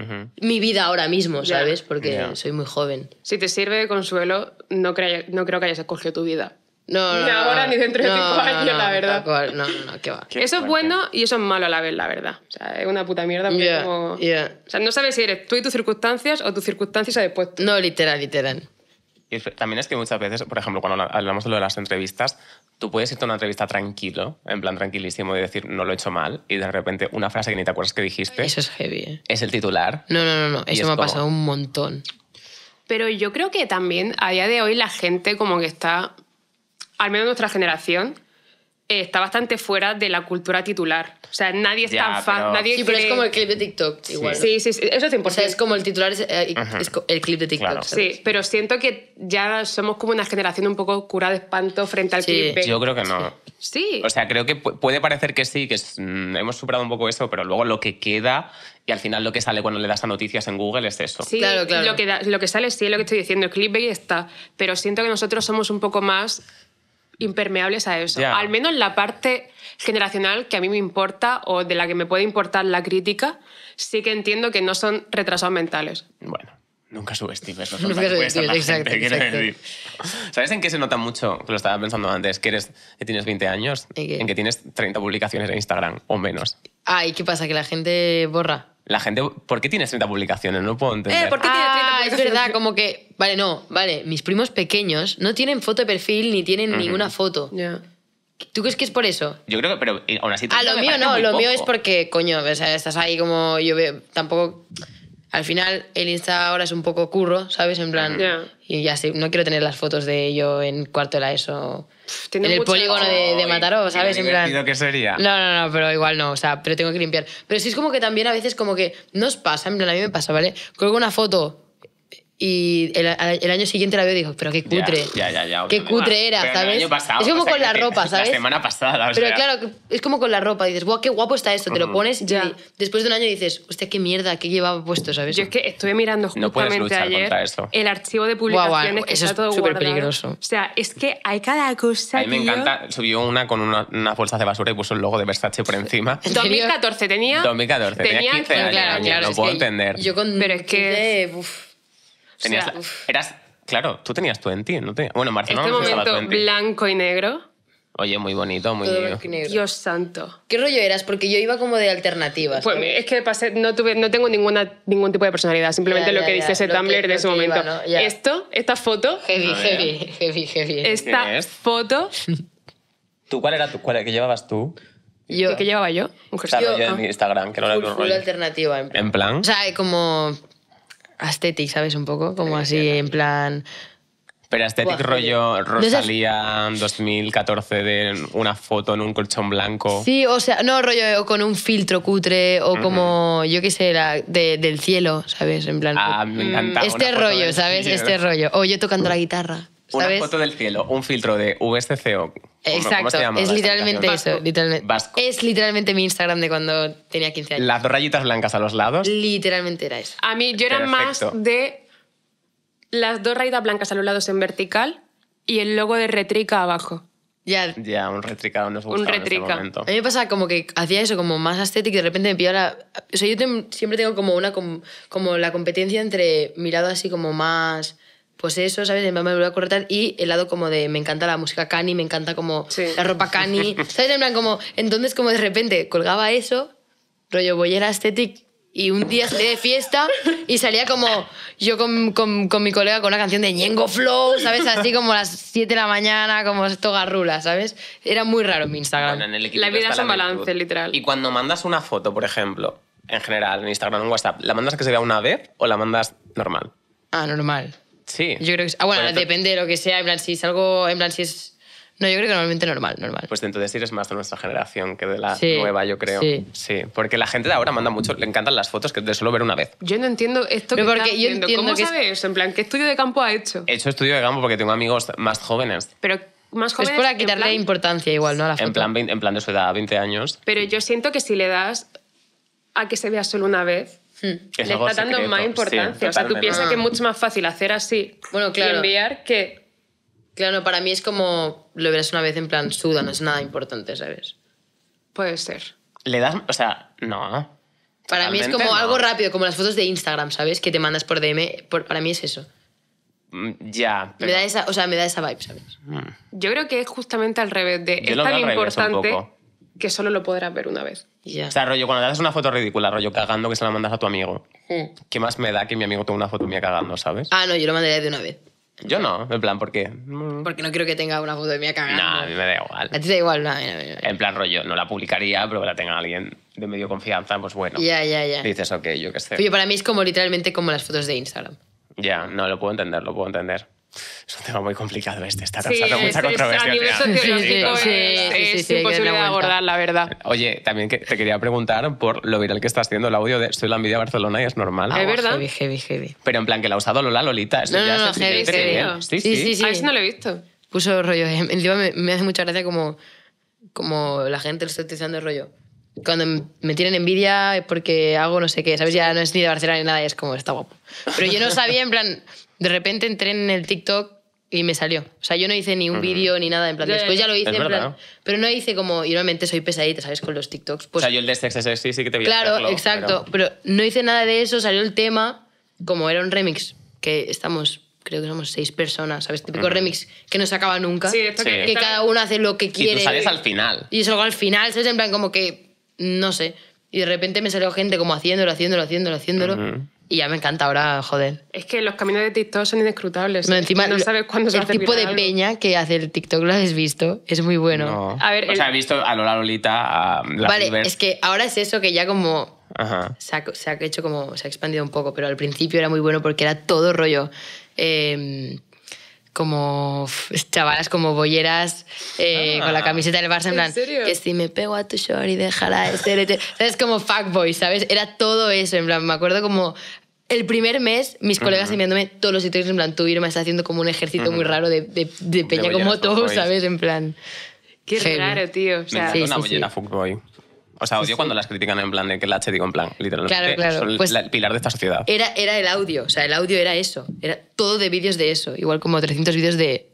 mi vida ahora mismo, ¿sabes? Porque soy muy joven. Si te sirve de consuelo, no, no creo que hayas escogido tu vida. No, ni ahora ni dentro de cinco años, la verdad. No, no, no, qué va. eso es bueno y eso es malo a la vez, la verdad. O sea, es una puta mierda. Yeah, como... O sea, no sabes si eres tú y tus circunstancias o tus circunstancias se después No, literal, literal. también es que muchas veces, por ejemplo, cuando hablamos de lo de las entrevistas, tú puedes irte a una entrevista tranquilo, en plan tranquilísimo, y decir, no lo he hecho mal, y de repente una frase que ni te acuerdas que dijiste. Eso es heavy. ¿eh? Es el titular. No, no, no, no. eso me ha pasado un montón. Pero yo creo que también a día de hoy la gente como que está al menos nuestra generación, eh, está bastante fuera de la cultura titular. O sea, nadie es tan fan. Nadie sí, pero es como el clip de TikTok, sí. igual. Sí, sí, eso es importante. O sea, es como el titular, es, eh, el clip de TikTok. Sí, pero siento que ya somos como una generación un poco curada de espanto frente al clip. Yo creo que no. Sí. O sea, creo que puede parecer que sí, que mm, hemos superado un poco eso, pero luego lo que queda y al final lo que sale cuando le das a noticias en Google es eso. Sí, claro, claro. Lo que, lo que sale sí es lo que estoy diciendo, el clip y está. Pero siento que nosotros somos un poco más impermeables a eso. Al menos la parte generacional que a mí me importa o de la que me puede importar la crítica, sí que entiendo que no son retrasados mentales. Bueno. Nunca subestimes los [LAUGHS] nunca subestimes, exacto, ¿Sabes en qué se nota mucho? lo estaba pensando antes, que, eres, que tienes 20 años, en que tienes 30 publicaciones en Instagram o menos. Ah, ¿y qué pasa? ¿Que la gente borra? La gente, ¿por qué tienes 30 publicaciones? No puedo entender. Eh, ¿por qué ah, 30 publicaciones? Es verdad, como que. Vale, no, vale. Mis primos pequeños no tienen foto de perfil ni tienen ninguna foto. ¿Tú crees que es por eso? Yo creo que, pero eh, aún así. A ah, lo mío no, lo mío es porque, coño, o sea, estás ahí como. Yo veo. Tampoco al final el Insta ahora es un poco curro, ¿sabes? En plan, y ya sé, no quiero tener las fotos de ello en cuarto de la ESO. en el polígono de, de Mataró, ¿sabes? En plan, que sería. No, no, no, pero igual no, o sea, pero tengo que limpiar. Pero sí es como que también a veces como que nos pasa, en plan, a mí me pasa, ¿vale? Colgo una foto y el, año siguiente la veo y digo, pero qué cutre. qué cutre era, ¿sabes? es como con la ropa, ¿sabes? La semana pasada, o Pero claro, es como con la ropa. dices, guau, qué guapo está esto. Te lo mm. pones y después de un año dices, hostia, qué mierda, qué llevaba puesto, ¿sabes? Yo es que estuve mirando justamente no ayer el archivo de publicaciones eso está todo es súper peligroso. O sea, es que hay cada cosa, A mí me encanta. Subió una con una, bolsa de basura y puso el logo de Versace por encima. 2014 tenía... 2014, tenía 15 años, no puedo entender. pero es que... Tenías eras, claro, tú tenías tú ¿no? ti bueno, en este momento blanco y negro. Oye, muy bonito, muy Dios santo. ¿Qué rollo eras? Porque yo iba como de alternativas. Pues es que no, tuve, no tengo ninguna, ningún tipo de personalidad, simplemente lo que dice ese Tumblr de ese momento. Esto, esta foto. Heavy, [LAUGHS] heavy, heavy, heavy. Esta foto. [LAUGHS] ¿Tú cuál era tu, cuál, que llevabas tú? Yo. ¿Qué, llevaba yo? Un yo, en ah. Instagram, que no era alternativa, en plan. En plan. O sea, como aesthetic, ¿sabes? Un poco, como así, en plan... Pero aesthetic rollo Rosalía 2014 de una foto en un colchón blanco. Sí, o sea, no rollo con un filtro cutre o como, yo qué sé, del cielo, ¿sabes? En plan. Ah, me mm, Este rollo, ¿sabes? Este rollo. O yo tocando la guitarra. Una foto del cielo, un filtro de VSCO. Exacto, es literalmente eso. Es literalmente mi Instagram de cuando tenía 15 años. Las dos rayitas blancas a los lados. Literalmente era eso. A mí yo era más de las dos rayitas blancas a los lados en vertical y el logo de Retrica abajo. Ya. Ya, un Retrica nos gustaba un retrica. A mí me pasaba como que hacía eso como más estético y de repente me pillaba O sea, yo siempre tengo como una... como la competencia entre mirado así como más pues eso, ¿sabes? En me voy a cortar y el lado como de me encanta la música cani, me encanta como la ropa cani, ¿sabes? En plan como, entonces como de repente colgaba eso, rollo bollera aesthetic y un día salí de fiesta y salía como yo con, mi colega con una canción de Ñengo Flow, ¿sabes? Así como a las 7 de la mañana, como esto garrula, ¿sabes? Era muy raro mi Instagram. la vida es un balance, literal. Y cuando mandas una foto, por ejemplo, en general, en Instagram, en WhatsApp, ¿la mandas que se vea una vez o la mandas normal? Ah, normal. Sí. Yo creo que ah, bueno, depende de lo que sea, en plan si es algo, en plan si es no, yo creo que normalmente normal, normal. Pues entonces eres más de nuestra generación que de la nueva, yo creo. Sí. sí. Porque la gente de ahora manda mucho, le encantan las fotos que de solo ver una vez. Yo no entiendo esto Pero porque yo entiendo. ¿Cómo sabes? En plan, ¿qué estudio de campo ha hecho? He hecho estudio de campo porque tengo amigos más jóvenes. Pero más pues jóvenes. Es para quitarle importancia igual, ¿no? A la En plan, en plan de su edad, 20 años. Pero yo siento que si le das a que se vea solo una vez, Hmm. Le está dando más importancia. o sea, tú piensas que es ah. mucho más fácil hacer así bueno, claro. enviar que... Claro, para mí es como lo verás una vez en plan suda, no es nada importante, ¿sabes? Puede ser. Le das... O sea, no. Para mí es como algo rápido, como las fotos de Instagram, ¿sabes? Que te mandas por DM. para mí es eso. Mm, ya, Me da esa, o sea, me da esa vibe, ¿sabes? Hmm. Yo creo que es justamente al revés. De, es tan importante que solo lo podrás ver una vez. Ya. O sea, rollo, cuando te das una foto ridícula, rollo cagando que se la mandas a tu amigo, hmm. ¿qué más me da que mi amigo tenga una foto mía cagando, sabes? Ah, no, yo lo mandaría de una vez. Yo no, en plan, ¿por qué? Mm. Porque no quiero que tenga una foto de mía cagando. No, a mí me da igual. A ti te da igual, no, En plan, rollo, no la publicaría, pero que la tenga alguien de medio confianza, pues bueno. Ya, ya, ya. Dices, ok, yo qué sé. Oye, para mí es como literalmente como las fotos de Instagram. Ya, no, lo puedo entender, lo puedo entender es un tema muy complicado este, está causando mucha controversia. Es, a nivel sí, es, es imposible de abordar, la verdad. Oye, también que te quería preguntar por lo viral que está haciendo el audio de Estoy la envidia Barcelona y es normal. Ah, ah, es verdad. Heavy, heavy, heavy. Pero en plan que la ha usado Lola Lolita. Eso no, ya no, no, heavy, heavy. Sí, sí, sí. sí. A ah, eso no lo he visto. Puso rollo. Eh, encima me, me hace mucha gracia como, como la gente lo está utilizando el rollo cuando me tienen envidia es porque hago no sé qué, ¿sabes? Ya no es ni de Barcelona ni nada, y es como, está guapo. Pero yo no sabía, en plan, de repente entré en el TikTok y me salió. O sea, yo no hice ni un vídeo ni nada, en plan, después ya lo hice, pero no hice como, y normalmente soy pesadita, ¿sabes? Con los TikToks. Pues o sea, yo el de Sex este sí, sí que te vi Claro, exacto, pero... no hice nada de eso, salió el tema, como era un remix, que estamos, creo que somos seis personas, ¿sabes? Típico remix que no se acaba nunca, sí, que cada uno hace lo que quiere. Y tú sales al final. Y salgo al final, ¿sabes? En plan, como que, no sé, y de repente me salió gente como haciéndolo, haciéndolo, haciéndolo, haciéndolo. Y ya me encanta ahora, joder. Es que los caminos de TikTok son inescrutables No, encima, no sabes cuándo se El tipo de peña que hace el TikTok lo has visto. Es muy bueno. A ver, o sea, he visto a Lola Lolita, Vale, es que ahora es eso que ya como. Se, ha, ha hecho como. Se ha expandido un poco, pero al principio era muy bueno porque era todo rollo. Eh, como chavalas como bolleras eh, con la ah. camiseta del Barça en, plan que si me pego a tu short y dejará de ser como fuckboy sabes era todo eso en plan me acuerdo como el primer mes mis colegas enviándome todos los sitios en plan tú Irma está haciendo como un ejército muy raro de, de, peña como todo sabes en plan Qué raro, tío. sí, una sí, bollera fuckboy. O sea, odio cuando las critican en plan de que la H digo en plan, literalmente. Claro, claro. Pues el pilar de esta sociedad. Era, era el audio, o sea, el audio era eso. Era todo de vídeos de eso, igual como 300 vídeos de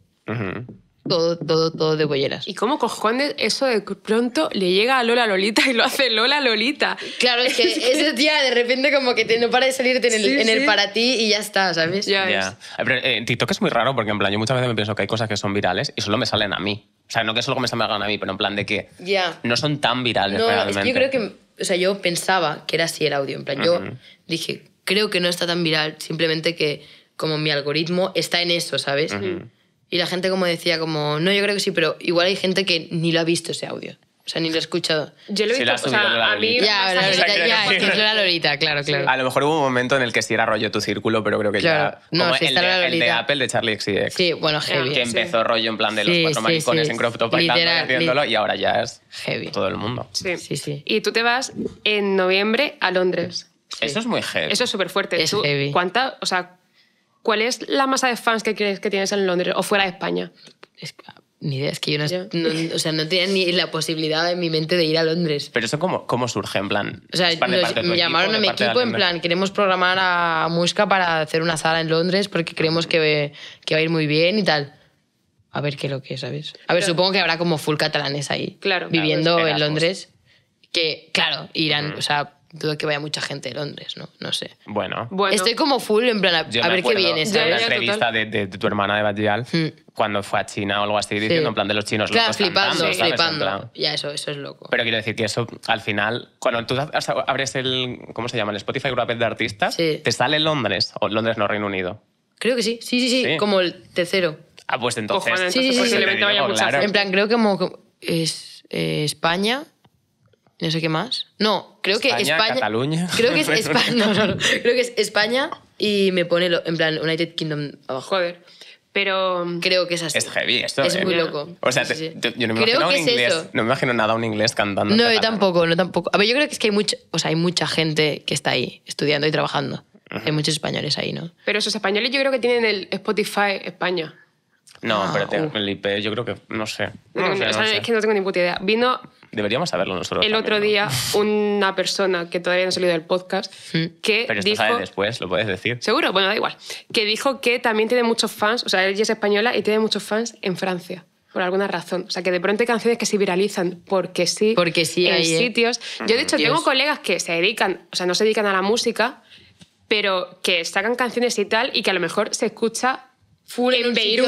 todo, todo, todo de bolleras. ¿Y cómo cojones eso de pronto le llega a Lola Lolita y lo hace Lola Lolita? Claro, es que, [LAUGHS] ese día de repente como que no para de salirte en el, para ti y ya está, ¿sabes? Ya, ya. Eh, pero eh, TikTok es muy raro porque en plan yo muchas veces me pienso que hay cosas que son virales y solo me salen a mí. O sea, no que solo me salgan a mí, pero en plan de que ya. no son tan virales realmente. yo creo que, o sea, yo pensaba que era así el audio. En plan, yo dije, creo que no está tan viral, simplemente que como mi algoritmo está en eso, ¿sabes? Y la gente como decía como, no, yo creo que sí, pero igual hay gente que ni lo ha visto ese audio. O sea, ni lo ha escuchado. Yo lo he visto, o sea, a mí... Ya, la ya, que es la claro, claro. A lo mejor hubo un momento en el que sí era rollo tu círculo, pero creo que ya... no, el, de, la el, de, Apple, de Charlie XCX. Sí, bueno, ah, heavy. Que empezó rollo en plan de los cuatro maricones en crop top Literal, haciéndolo y ahora ya es heavy. todo el mundo. Sí. sí, Y tú te vas en noviembre a Londres. Eso es muy heavy. Eso es súper fuerte. heavy. ¿Cuánta, o sea, ¿cuál es la masa de fans que crees que tienes en Londres o fuera de España? Ah, ni idea, es que yo no, o sea, no tenía ni la posibilidad en mi mente de ir a Londres. Pero eso cómo, cómo surge, en plan. O sea, me llamaron a mi equipo en plan, queremos programar a Muska para hacer una sala en Londres porque creemos que, que va a ir muy bien y tal. A ver qué es lo que ¿sabes? A ver, supongo que habrá como full catalanes ahí. Claro. Viviendo en Londres. Que, claro, irán, o sea, dudo que vaya mucha gente de Londres, ¿no? No sé. Bueno. Estoy como full, en plan, a, ver qué viene. Yo la entrevista de, tu hermana de Batial mm. cuando fue a China o algo así, diciendo en plan de los chinos claro, locos flipando, flipando. Ya, eso, eso es loco. Pero quiero decir que eso, al final, cuando tú abres el, ¿cómo se llama? El Spotify Wrapped de artistas, te sale Londres, o Londres no Reino Unido. Creo que sí, sí, sí, sí, como el tercero. Ah, pues entonces... Sí, sí, sí. claro. En plan, creo que como, es eh, España, no sé qué más. No, creo que España, Cataluña. Creo que es [LAUGHS] España, creo que es España y me pone en plan United Kingdom abajo. Joder. Pero um, creo que es así. Es heavy esto. Es muy loco. O sea, yo no me imagino nada un inglés cantando. No, yo tampoco, no tampoco. A ver, yo creo que es que hay mucha, o sea, hay mucha gente que está ahí estudiando y trabajando. Hay muchos españoles ahí, ¿no? Pero esos españoles yo creo que tienen el Spotify España. No, pero ah, uh. el IP, yo creo que no sé. No, Es que no tengo ni puta idea. Vino Deberíamos saberlo nosotros. El otro día, una persona que todavía no ha salido del podcast, que. Pero esto después, lo puedes decir. Seguro, bueno, da igual. Que dijo que también tiene muchos fans, o sea, ella es española y tiene muchos fans en Francia por alguna razón. O sea, que de pronto hay canciones que se viralizan porque sí, porque sí en hay, ¿eh? sitios. Yo, de hecho, tengo colegas que se dedican, o sea, no se dedican a la música, pero que sacan canciones y tal, y que a lo mejor se escucha en,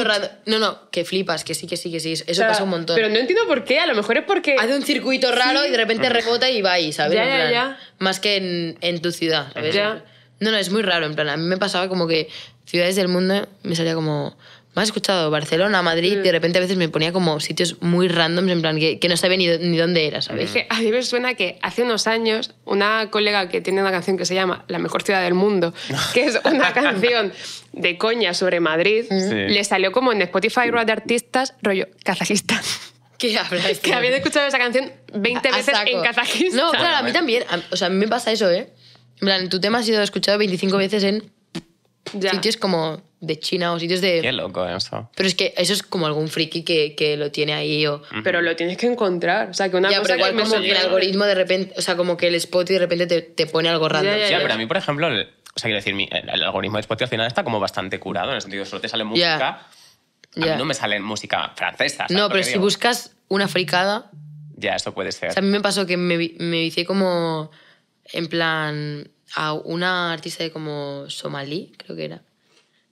No, no, que flipas, que sí, que sí, que sí. Eso pasa un montón. Pero no entiendo por qué, a lo mejor es porque. Hace un circuito raro y de repente mm. rebota y va ahí, ¿sabes? Ya, Más que en, tu ciudad, ¿sabes? Ya. No, no, es muy raro, en plan, a mí me pasaba como que ciudades del mundo me salía como ¿me has escuchado? Barcelona, Madrid, y mm. de repente a veces me ponía como sitios muy randoms, en plan, que, no sabía ni, dónde era, ¿sabes? a mí me suena que hace unos años una colega que tiene una canción que se llama La mejor ciudad del mundo, [LAUGHS] que es una canción de coña sobre Madrid, le salió como en Spotify Road de Artistas, rollo Kazajistán. [LAUGHS] ¿Qué hablas? Que escuchado esa canción 20 veces en Kazajistán. No, claro, a mí también. O sea, a mí me pasa eso, ¿eh? En plan, tu tema ha sido escuchado 25 veces en sitios como de China o sitios de... Qué loco eso. Pero es que eso es como algún friki que, lo tiene ahí o... Pero lo tienes que encontrar. O sea, que una cosa como el algoritmo de repente... O sea, como que el y de repente te, pone algo raro. Ya, pero a mí, por ejemplo, o sea, quiero decir, el, algoritmo de Spotify al final está como bastante curado, en el sentido de solo te sale música... A no me sale música francesa. No, pero si buscas una fricada... Ya, eso puede ser. O a mí me pasó que me, me como en plan a una artista de como somalí, creo que era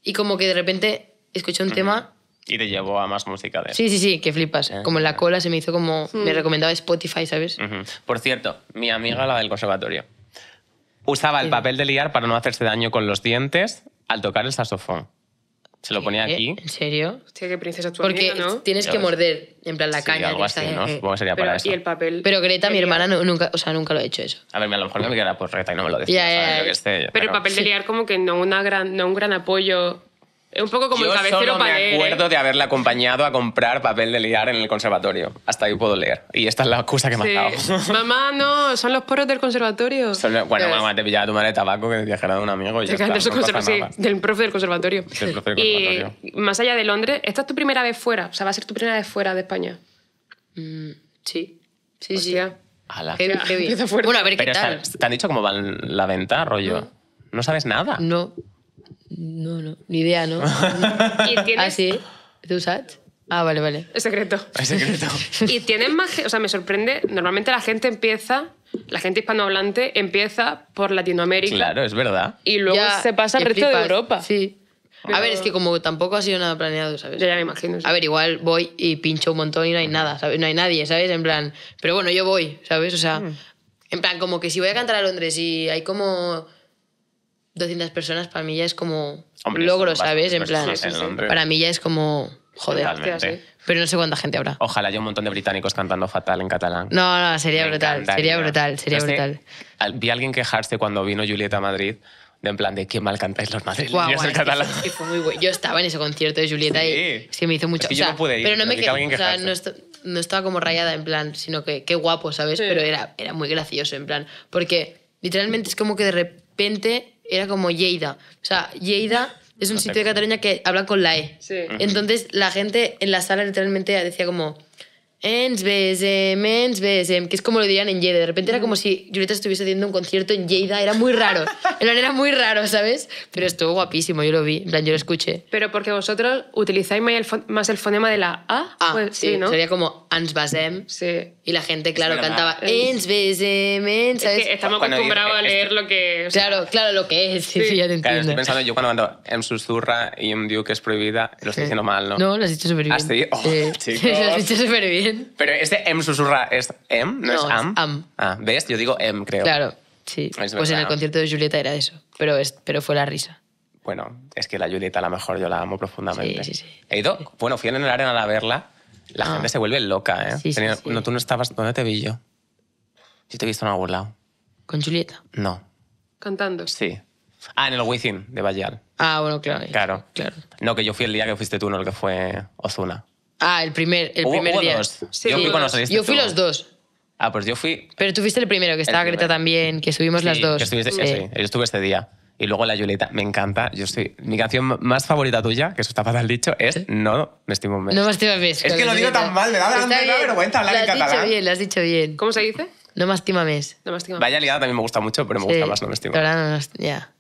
y como que de repente escuché un tema... Y te llevó a más música de... Sí, sí, sí, que flipas. Eh. como en la eh. cola se me hizo como... Me recomendaba Spotify, ¿sabes? Por cierto, mi amiga, la del conservatorio, usaba el papel de liar para no hacerse daño con los dientes al tocar el saxofón. Se lo ponía eh, aquí. ¿En serio? Hostia, qué princesa Porque ¿no? tienes que morder, en plan, la sí, caña. Algo así, ¿no? Eh, eh. Supongo que sería para eso. Y el papel. Pero Greta, mi hermana, nunca, o sea, nunca lo ha hecho eso. A ver, a lo mejor me queda por recta y no me lo decía. Pero, el papel de liar como que no, una gran, no un gran apoyo es un poco como el cabecero solo me acuerdo ¿eh? de haberla acompañado a comprar papel de liar en el conservatorio. Hasta ahí puedo leer. Y esta es la excusa que me sí. dado. [LAUGHS] mamá, no, son los porros del conservatorio. bueno, pues- mamá, te pillaba tu madre de tabaco que te dijera de un amigo y del profe del conservatorio. Del profe del conservatorio. Y más allá de Londres, ¿esta es tu primera vez fuera? O sea, va a ser tu primera vez fuera de España. Mm, sí, sí, sí. Bueno, a ver qué Pero tal. te han dicho cómo va la venta, rollo. No sabes nada. No, no, no, ni idea, ¿no? [LAUGHS] ¿Ah, sí? ¿Tú sabes? Ah, vale, vale. Es secreto. Es secreto. [LAUGHS] y tienen más... O sea, me sorprende... Normalmente la gente empieza... La gente hispanohablante empieza por Latinoamérica. Claro, es verdad. Y luego se pasa al resto de Europa. Sí. A ver, es que como tampoco ha sido nada planeado, ¿sabes? ya me imagino. A ver, igual voy y pincho un montón y no hay nada, ¿sabes? No hay nadie, ¿sabes? En plan... Pero bueno, yo voy, ¿sabes? O sea... Mm. En plan, como que si voy a cantar a Londres y hay como 200 personas para mí ya es como logro, ¿sabes? En plan, para mí ya es como, joder, pero no sé cuánta gente habrá. Ojalá haya un montón de británicos cantando fatal en catalán. No, no, sería brutal, sería brutal, sería brutal. vi a alguien quejarse cuando vino Julieta a Madrid. De en plan de qué mal cantáis los madrileños wow, en catalán. Yo estaba en ese concierto de Julieta y sí me hizo mucho. Es no pero no me no, estaba como rayada en plan, sino que qué guapo, ¿sabes? Pero era, era muy gracioso en plan. Porque literalmente es como que de repente era como Lleida. O sea, Lleida es un sitio de Cataluña que habla con la E. Entonces la gente en la sala literalmente decía como Ens besem, ens besem, que es como lo dirían en yeida De repente era como si Julieta estuviese haciendo un concierto en Lleida, era muy raro. [LAUGHS] era muy raro, ¿sabes? Pero estuvo guapísimo, yo lo vi, en plan, yo lo escuché. Pero porque vosotros utilizáis más el, fonema de la A. Ah, pues, sí, ¿no? Sería como ens besem. Sí. Y la gente, claro, cantaba ens besem, estamos acostumbrados a este- leer lo que... claro, claro, lo que es, sí, sí, ya te entiendo. pensando, yo cuando mando en em susurra y en em diu que es prohibida, lo estoy diciendo mal, ¿no? No, lo has dicho súper bien. ¿Has ¿Ah, dicho? Oh, [LAUGHS] chicos. [LAUGHS] lo has dicho súper bien. Pero este M susurra es M, no, es am. Ah, ¿ves? Yo digo M, creo. Claro, sí. pues en el concierto de Julieta era eso, pero, es, pero fue la risa. Bueno, es que la Julieta a lo mejor yo la amo profundamente. Sí, sí, sí. He ido, bueno, fui en el arena a verla. La ah. gente se vuelve loca, ¿eh? Sí, sí, no, tú no estabas. ¿Dónde te vi yo? Sí te he visto en algún lado. ¿Con Julieta? No. ¿Cantando? Sí. Ah, en el Wizin de Bayal. Ah, bueno, claro. Claro. claro. No, que yo fui el día que fuiste tú, no el que fue Ozuna. Ah, el primer, el primer día. Yo fui cuando saliste Yo fui los dos. Ah, pues yo fui. Pero tú fuiste el primero, que estaba Greta también, que subimos las dos. sí. yo estuve este día. Y luego la Yoleta, me encanta. Yo mi canción más favorita tuya, que eso está fatal dicho, es ¿Eh? No me estimo mes. No me estimo mes. Es que lo digo tan mal, me da, vergüenza hablar en catalán. Lo has dicho bien, lo has dicho bien. ¿Cómo se dice? No me estima mes. No me Vaya ligada, también me gusta mucho, pero me gusta más No me estimo. Ahora no, no, ya.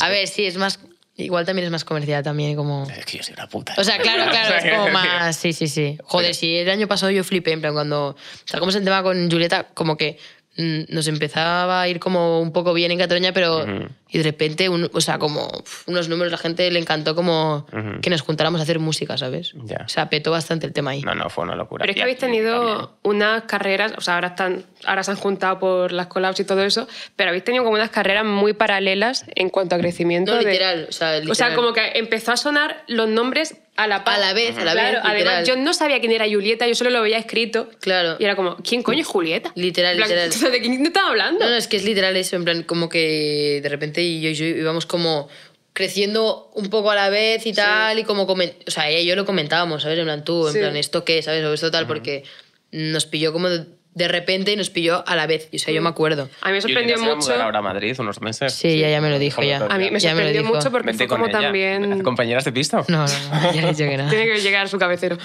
A ver, sí, es más Igual también es más comercial también, como... Es que yo soy una puta. O sea, ¿eh? claro, claro, es como [LAUGHS] más... Sí, sí, sí. Joder, si el año pasado yo flipé, en plan, cuando sacamos el tema con Julieta, como que mm, nos empezaba a ir como un poco bien en Cataluña, pero... Y de repente, o sea, como unos números, la gente le encantó como que nos juntáramos a hacer música, ¿sabes? Yeah. O sea, petó bastante el tema ahí. No, no, fue una locura. Pero es que habéis tenido unas carreras, o sea, ahora, están, ahora se han juntado por las collabs y todo eso, pero habéis tenido como unas carreras muy paralelas en cuanto a crecimiento. No, literal, o sea, como que empezó a sonar los nombres a la, a la vez, a la claro, vez. Además, yo no sabía quién era Julieta, yo solo lo había escrito. Claro. Y era como, ¿quién coño es Julieta? Literal, literal. [LAUGHS] ¿De quién estaba hablando? no, es que es literal eso, en plan, como que de repente y yo, y yo íbamos como creciendo un poco a la vez y tal, y como, o sea, yo lo comentábamos, ¿sabes? En plan, tú, en plan, ¿esto qué? ¿Sabes? O esto tal, porque nos pilló como de, repente y nos pilló a la vez, o sea, yo mm. me acuerdo. A mí me sorprendió mucho. Madrid unos meses. Sí, ya me lo dijo, ya. A mí me sorprendió mucho porque fue como también... ¿Compañeras de pista? No, no, no ya [LAUGHS] Tiene que llegar a su cabecero.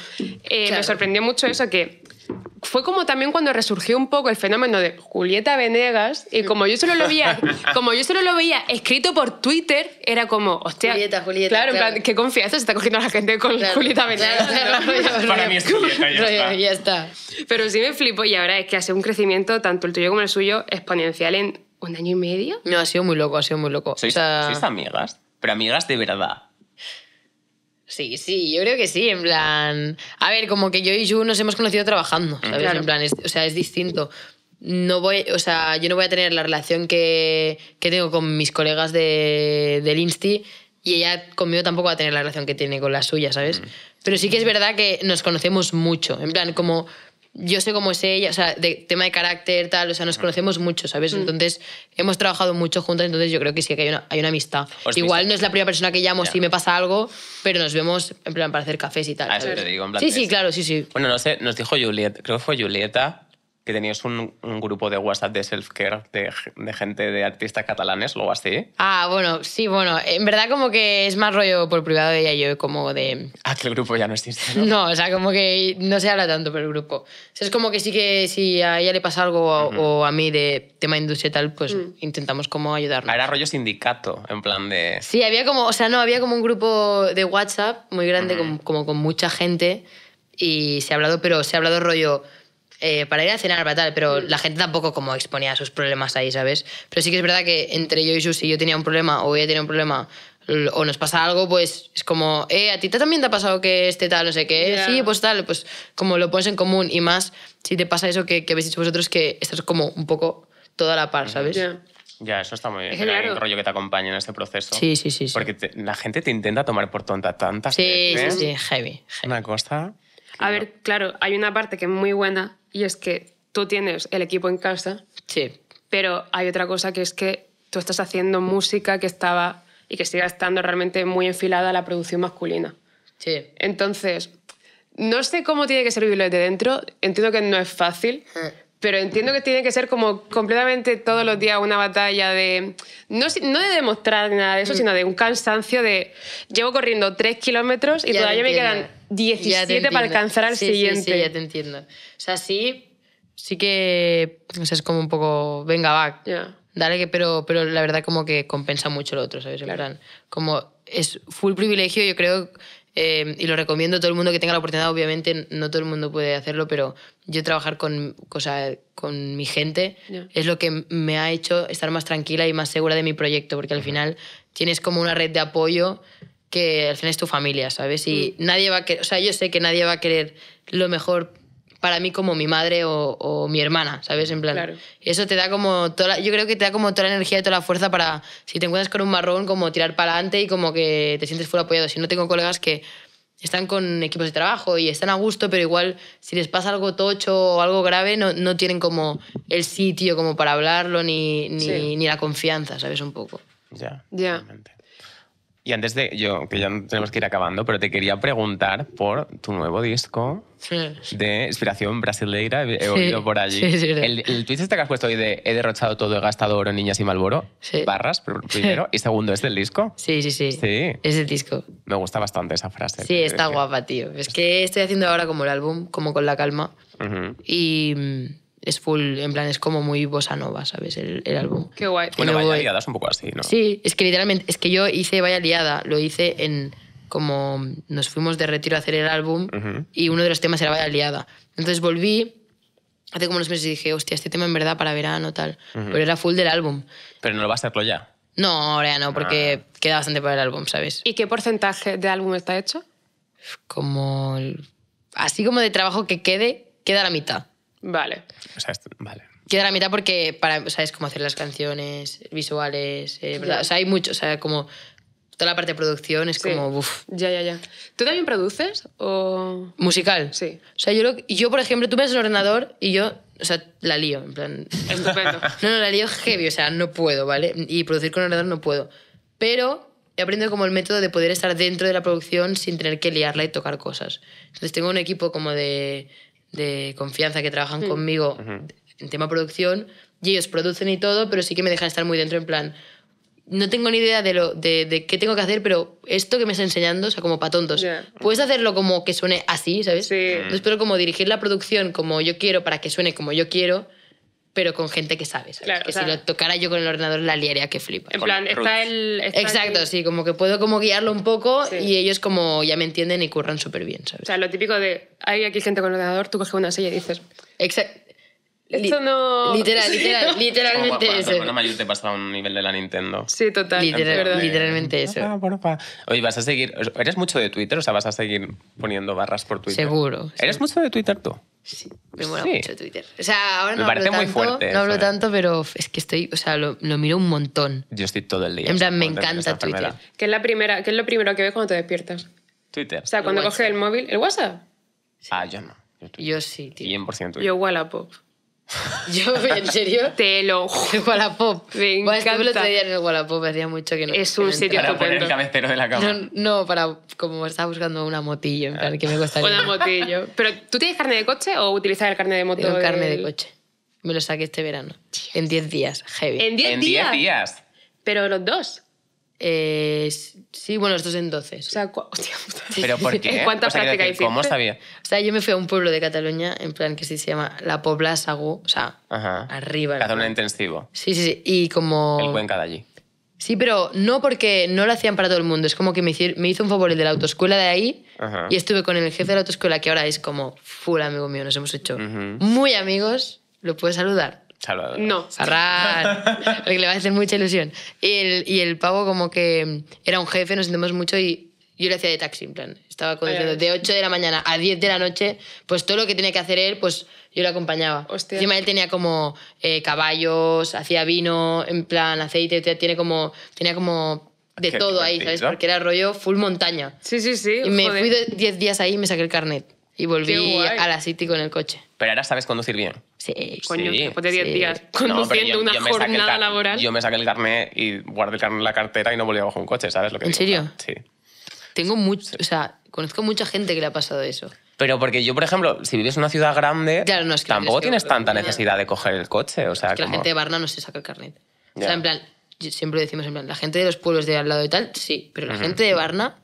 Eh, Me sorprendió mucho eso que fue como también cuando resurgió un poco el fenómeno de Julieta Venegas y como yo solo lo veía, [LAUGHS] como yo solo lo veía escrito por Twitter, era como, hostia, Julieta, Julieta. Claro, qué confianza se está cogiendo la gente con Julieta Venegas. Para mí es Julieta, ya está. Pero sí me flipo y ahora es que hace un crecimiento tanto el tuyo como el suyo exponencial en un año y medio. No, ha sido muy loco, ha sido muy loco. ¿sois amigas? Pero amigas de verdad. Sí, sí, yo creo que sí, en plan... A ver, como que yo y Yu nos hemos conocido trabajando, ¿sabes? En plan, o sea, es distinto. No voy, o sea, yo no voy a tener la relación que, tengo con mis colegas de, del Insti y ella conmigo tampoco va a tener la relación que tiene con la suya, ¿sabes? Mm. Pero sí que es verdad que nos conocemos mucho, en plan, como yo sé cómo es ella, o sea, de tema de carácter, tal, o sea, nos conocemos mucho, ¿sabes? Mm. Entonces, hemos trabajado mucho juntas, entonces yo creo que sí que hay una, hay una amistad. Igual no es la primera persona que llamo si me pasa algo, pero nos vemos en plan para hacer cafés y tal. Ah, eso te digo, en plan Sí, sí, claro, sí, sí. Bueno, no sé, nos dijo Julieta, creo que fue Julieta, que tenías un, un, grupo de WhatsApp de self-care de, de, gente de artistas catalanes, luego así. Ah, bueno, sí, bueno, en verdad como que es más rollo por privado de ella y yo, como de... Ah, que el grupo ya no existe. ¿no? no, o sea, como que no se habla tanto por el grupo. O sea, es como que sí que si a ella le pasa algo o a mí de tema industria tal, pues mm. intentamos como ayudarnos. Ah, era rollo sindicato, en plan de... Sí, había como, o sea, no, había como un grupo de WhatsApp muy grande, como, como con mucha gente y se ha hablado, pero se ha hablado rollo eh, para ir a cenar, para tal, pero mm. la gente tampoco como exponía sus problemas ahí, ¿sabes? Pero sí que es verdad que entre yo y Sus, si yo tenía un problema o ella tenía un problema o nos pasa algo, pues es como, eh, a ti también te ha pasado que este tal, no sé qué, sí, pues tal, pues como lo pones en común y más si te pasa eso que, que habéis dicho vosotros, que estás como un poco toda la par, ¿sabes? Ya, eso está muy bien. Es rollo que te acompaña en este proceso. Sí, sí, sí. Porque la gente te intenta tomar por tonta tantas sí, Sí, sí, heavy, heavy. Una cosa. A ver, claro, hay una parte que es muy buena y es que tú tienes el equipo en casa. Sí. Pero hay otra cosa que es que tú estás haciendo música que estaba y que sigue estando realmente muy enfilada a la producción masculina. Sí. Entonces, no sé cómo tiene que servirlo desde dentro. Entiendo que no es fácil, eh pero entiendo que tiene que ser como completamente todos los días una batalla de. No, no de demostrar nada de eso, mm. sino de un cansancio de. Llevo corriendo tres kilómetros y todavía me quedan 17 para alcanzar al siguiente. Sí, sí, ya te entiendo. O sea, sí, sí que. O sea, es como un poco. Venga, va. Dale, que, pero, pero la verdad, como que compensa mucho lo otro, ¿sabes? claro. como es full privilegio, yo creo eh, y lo recomiendo a todo el mundo que tenga la oportunidad. Obviamente, no todo el mundo puede hacerlo, pero yo trabajar con, con mi gente es lo que me ha hecho estar más tranquila y más segura de mi proyecto, porque al final tienes como una red de apoyo que al final es tu familia, ¿sabes? Y mm. nadie va a o sea, yo sé que nadie va a querer lo mejor para mí como mi madre o, mi hermana, ¿sabes? En plan, eso te da como toda la, yo creo que te da como toda la energía y toda la fuerza para, si te encuentras con un marrón, como tirar para adelante y como que te sientes fuera apoyado. Si no tengo colegas que están con equipos de trabajo y están a gusto, pero igual si les pasa algo tocho o algo grave, no, tienen como el sitio como para hablarlo ni, ni, la confianza, ¿sabes? Un poco. Ya. ya. Y antes de, yo, que ya tenemos que ir acabando, pero te quería preguntar por tu nuevo disco de inspiración brasileira, he oído por allí. el, el tweet este que has puesto hoy de he derrochado todo, he gastado oro, niñas y malboro, barras primero, y segundo, ¿es del disco? Sí, sí, sí, Sí. Es del disco. Me gusta bastante esa frase. Sí, está guapa, tío. Es que estoy haciendo ahora como el álbum, como con la calma. Y es full, en plan, es como muy bossa nova, ¿sabes? El, el álbum. Qué guay. Bueno, Vaya Liada es un poco así, ¿no? Sí, es que literalmente, es que yo hice Vaya Liada, lo hice en como nos fuimos de retiro a hacer el álbum y uno de los temas era Vaya Liada. Entonces volví hace como unos meses y dije, hostia, este tema en verdad para verano tal, pero era full del álbum. Pero no lo va a hacerlo ya. No, ahora ya no, porque ah. queda bastante para el álbum, ¿sabes? ¿Y qué porcentaje de álbum está hecho? Como así como de trabajo que quede, queda la mitad. Vale. Queda la mitad porque para, o sea, hacer las canciones, visuales, eh, o sea, hay mucho, o sea, como toda la parte de producción es como... Ya, ya, ya. ¿Tú también produces o...? Musical. Sí. O sea, yo, yo por ejemplo, tú me ves el ordenador y yo, o sea, la lío, en plan... Estupendo. [LAUGHS] no, no, la lío heavy, o sea, no puedo, ¿vale? Y producir con ordenador no puedo. Pero he aprendido como el método de poder estar dentro de la producción sin tener que liarla y tocar cosas. Entonces tengo un equipo como de de confianza que trabajan mm. conmigo en tema producción y ellos producen y todo, pero sí que me dejan estar muy dentro en plan, no tengo ni idea de, lo, de, de, qué tengo que hacer, pero esto que me está enseñando, o sea, como para tontos. Puedes hacerlo como que suene así, ¿sabes? Sí. pero como dirigir la producción como yo quiero para que suene como yo quiero, pero con gente que sabe, ¿sabes? que si lo tocara yo con el ordenador la liaría que flipa. En plan, está el... Exacto, sí, como que puedo como guiarlo un poco y ellos como ya me entienden y curran súper bien, ¿sabes? O sea, lo típico de, hay aquí gente con el ordenador, tú coges una silla y dices... Exacto. Esto no... Literal, [LAUGHS] literal, literalmente eso. Bueno, te pasa a un nivel de la Nintendo. Sí, total. literalmente eso. Ah, Oye, vas a seguir... ¿Eres mucho de Twitter? O sea, vas a seguir poniendo barras por Twitter. Seguro. ¿Eres mucho de Twitter tú? Sí, me mola mucho Twitter. O sea, ahora no me parece tanto, muy fuerte. No hablo ¿eh? tanto, pero es que estoy, o sea, lo, miro un montón. Yo estoy todo el día. En plan, me encanta Twitter. ¿Qué es, la primera, ¿Qué es lo primero que ves cuando te despiertas? Twitter. O sea, cuando coges el móvil, el WhatsApp. Ah, yo no. Yo, sí, tío. 100% Twitter. Yo Wallapop. [LAUGHS] Yo, ¿en serio? Te lo [LAUGHS] El Wallapop. Me encanta. Bueno, estuve el otro día en el Wallapop, hacía mucho que no. Es un sitio Para poner el cabecero de la cama. No, no, para como estaba buscando una motillo, en plan, que me costaría. [LAUGHS] Una motillo. ¿Pero tú tienes carne de coche o utilizas el carne de moto? Tengo carne de coche. Me lo saqué este verano. En 10 días, heavy. ¿En 10 días? En 10 días. ¿Pero los dos? Eh, sí, bueno, estos entonces. O sea, [LAUGHS] [LAUGHS] ¿Cuánta o sea, práctica ¿Cómo sabía? O sea, yo me fui a un pueblo de Cataluña, en plan que sí se llama La Pobla Sagú, o sea, arriba. La un intensivo. Sí, sí, sí. Y como. El Cuenca allí. Sí, pero no porque no lo hacían para todo el mundo. Es como que me hizo, un favor el de la autoescuela de ahí y estuve con el jefe de la autoescuela, que ahora es como full amigo mío, nos hemos hecho muy amigos. ¿Lo puedes saludar? Salvador. No, Sarral, [LAUGHS] porque le va a hacer mucha ilusión. Y el, y el pavo como que era un jefe, nos sentimos mucho y yo le hacía de taxi, en plan, estaba conduciendo de 8 de la mañana a 10 de la noche, pues todo lo que tenía que hacer él, pues yo lo acompañaba. Hostia. Encima él tenía como eh, caballos, hacía vino, en plan aceite, tiene como, tenía como de todo ahí, ¿sabes? Porque era rollo full montaña. Sí, sí, sí. Y me fui 10 días ahí y me saqué el carnet. Y volví a la City con el coche. Pero ahora sabes conducir bien. Sí, coño, después 10 días conduciendo una jornada laboral. Yo me saqué el carnet y guardé el carnet en la cartera y no volví bajo un coche, ¿sabes lo que ¿En serio? Sí. Tengo mucho, o sea, conozco mucha gente que le ha pasado eso. Pero porque yo, por ejemplo, si vives en una ciudad grande, claro, no, es que tampoco tienes tanta necesidad de coger el coche. O sea, que la gente de Barna no se saca el carnet. O sea, en plan, siempre decimos en plan, la gente de los pueblos de al lado y tal, sí, pero la gente de Barna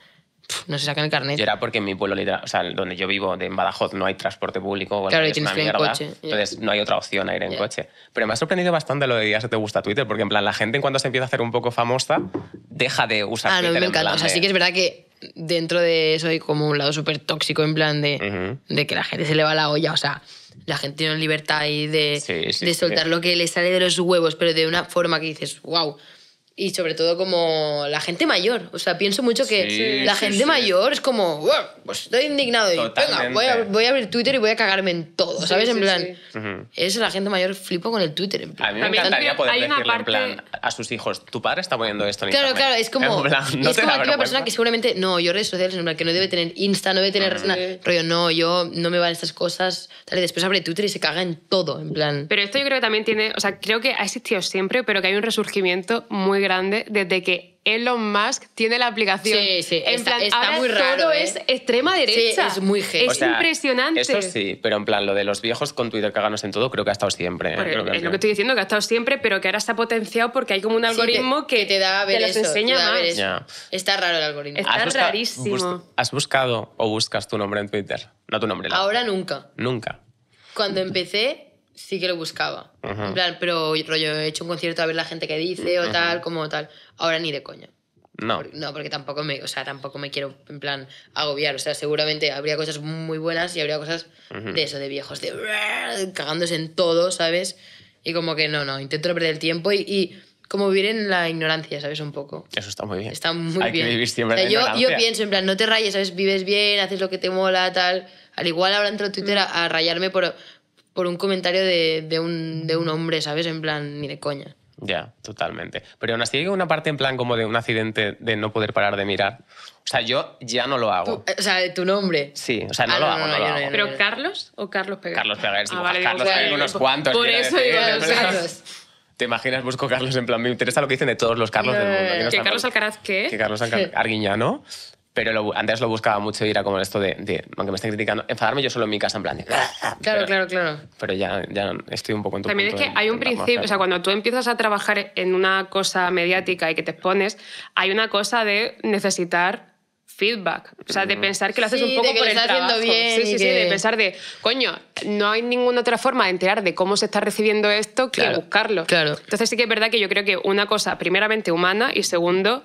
no se sacan el carnet. Yo era porque en mi pueblo, o sea, donde yo vivo, en Badajoz, no hay transporte público. claro, tienes que ir en coche. Entonces no hay otra opción a ir en coche. Pero me ha sorprendido bastante lo de ya se te gusta Twitter, porque en plan, la gente en cuanto se empieza a hacer un poco famosa, deja de usar Twitter. Ah, no, me encanta. o sea, sí que es verdad que dentro de eso hay como un lado súper tóxico, en plan de, de que la gente se le va la olla, o sea la gente tiene libertad ahí de, de soltar lo que le sale de los huevos, pero de una forma que dices, wow y sobre todo como la gente mayor. O sea, pienso mucho que la gente mayor es como, pues estoy indignado y venga, voy a, abrir Twitter y voy a cagarme en todo, ¿sabes? en plan, es la gente mayor flipo con el Twitter. En plan. A mí me encantaría poder decirle en plan a sus hijos, tu padre está poniendo esto en Claro, claro, es como, es como persona que seguramente, no, yo redes sociales, en plan, que no debe tener Insta, no debe tener rollo, no, yo no me van estas cosas, tal, y después abre Twitter y se caga en todo, en plan. Pero esto yo creo que también tiene, o sea, creo que ha existido siempre, pero que hay un resurgimiento muy grande grande desde que Elon Musk tiene la aplicación. Sí, sí, está, muy raro. Todo ¿eh? es extrema derecha. es muy Es impresionante. Eso sí, pero en plan, lo de los viejos con Twitter caganos en todo, creo que ha estado siempre. ¿eh? es lo que estoy diciendo, que ha estado siempre, pero que ahora está potenciado porque hay como un algoritmo que, te da a ver enseña a Está raro el algoritmo. Está rarísimo. ¿Has buscado o buscas tu nombre en Twitter? No tu nombre. Ahora nunca. Nunca. Cuando empecé, sí que lo buscaba. En plan, pero yo he hecho un concierto a ver la gente que dice o tal, como tal. Ahora ni de coña. No. no, porque tampoco me, o sea, tampoco me quiero, en plan, agobiar. O sea, seguramente habría cosas muy buenas y habría cosas de eso, de viejos, de cagándose en todo, ¿sabes? Y como que no, no, intento no perder el tiempo y, como vivir en la ignorancia, ¿sabes? Un poco. Eso está muy bien. Está muy Hay bien. Que vivir siempre en yo, yo pienso, en plan, no te rayes, ¿sabes? Vives bien, haces lo que te mola, tal. Al igual ahora entro Twitter mm. a, a rayarme por por un comentario de, un, de un hombre, ¿sabes? En plan, ni de coña. Ya, totalmente. Pero aún así llega una parte en plan como de un accidente de no poder parar de mirar. O sea, yo ya no lo hago. Eh, o sea, tu nombre. Sí, o sea, no, ah, lo, hago, no, lo hago. ¿Pero Carlos o Carlos Peguer? Carlos Peguer, ah, vale, Carlos Peguer, unos cuantos. Por eso digo [LAUGHS] Carlos. ¿Te imaginas? Busco Carlos en plan, me interesa lo que dicen de todos los Carlos del eh, mundo. Que, Carlos Alcaraz qué? Que Carlos Alcaraz, [LAUGHS] Arguiñano pero antes lo buscaba mucho y era como esto de, aunque me estén criticando, enfadarme yo solo en mi casa en plan. Ah", claro, claro, claro. Pero ya, ya estoy un poco en tu También es que hay un principio, o sea, cuando tú empiezas a trabajar en una cosa mediática y que te expones, hay una cosa de necesitar feedback, o sea, de pensar que lo haces un poco de por lo el estás trabajo. Bien sí, sí, sí, de pensar de, coño, no hay ninguna otra forma de enterar de cómo se está recibiendo esto que buscarlo. Claro. Entonces sí que es verdad que yo creo que una cosa, primeramente humana y segundo,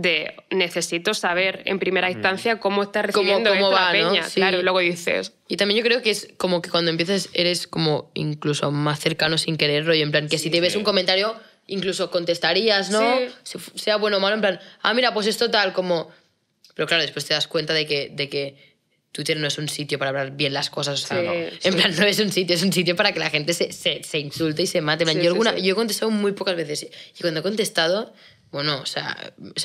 de necesito saber en primera instancia cómo está recibiendo la peña. luego dices. Y también yo creo que es como que cuando empiezas eres como incluso más cercano sin quererlo y en plan que si te ves un comentario incluso contestarías, ¿no? Sea bueno o malo, en plan, ah, mira, pues esto tal, como... Pero claro, después te das cuenta de que, de que Twitter no es un sitio para hablar bien las cosas. O sea, En plan, no es un sitio, es un sitio para que la gente se, se, insulte y se mate. plan, yo, alguna, yo he contestado muy pocas veces. Y cuando he contestado, bueno, o sea,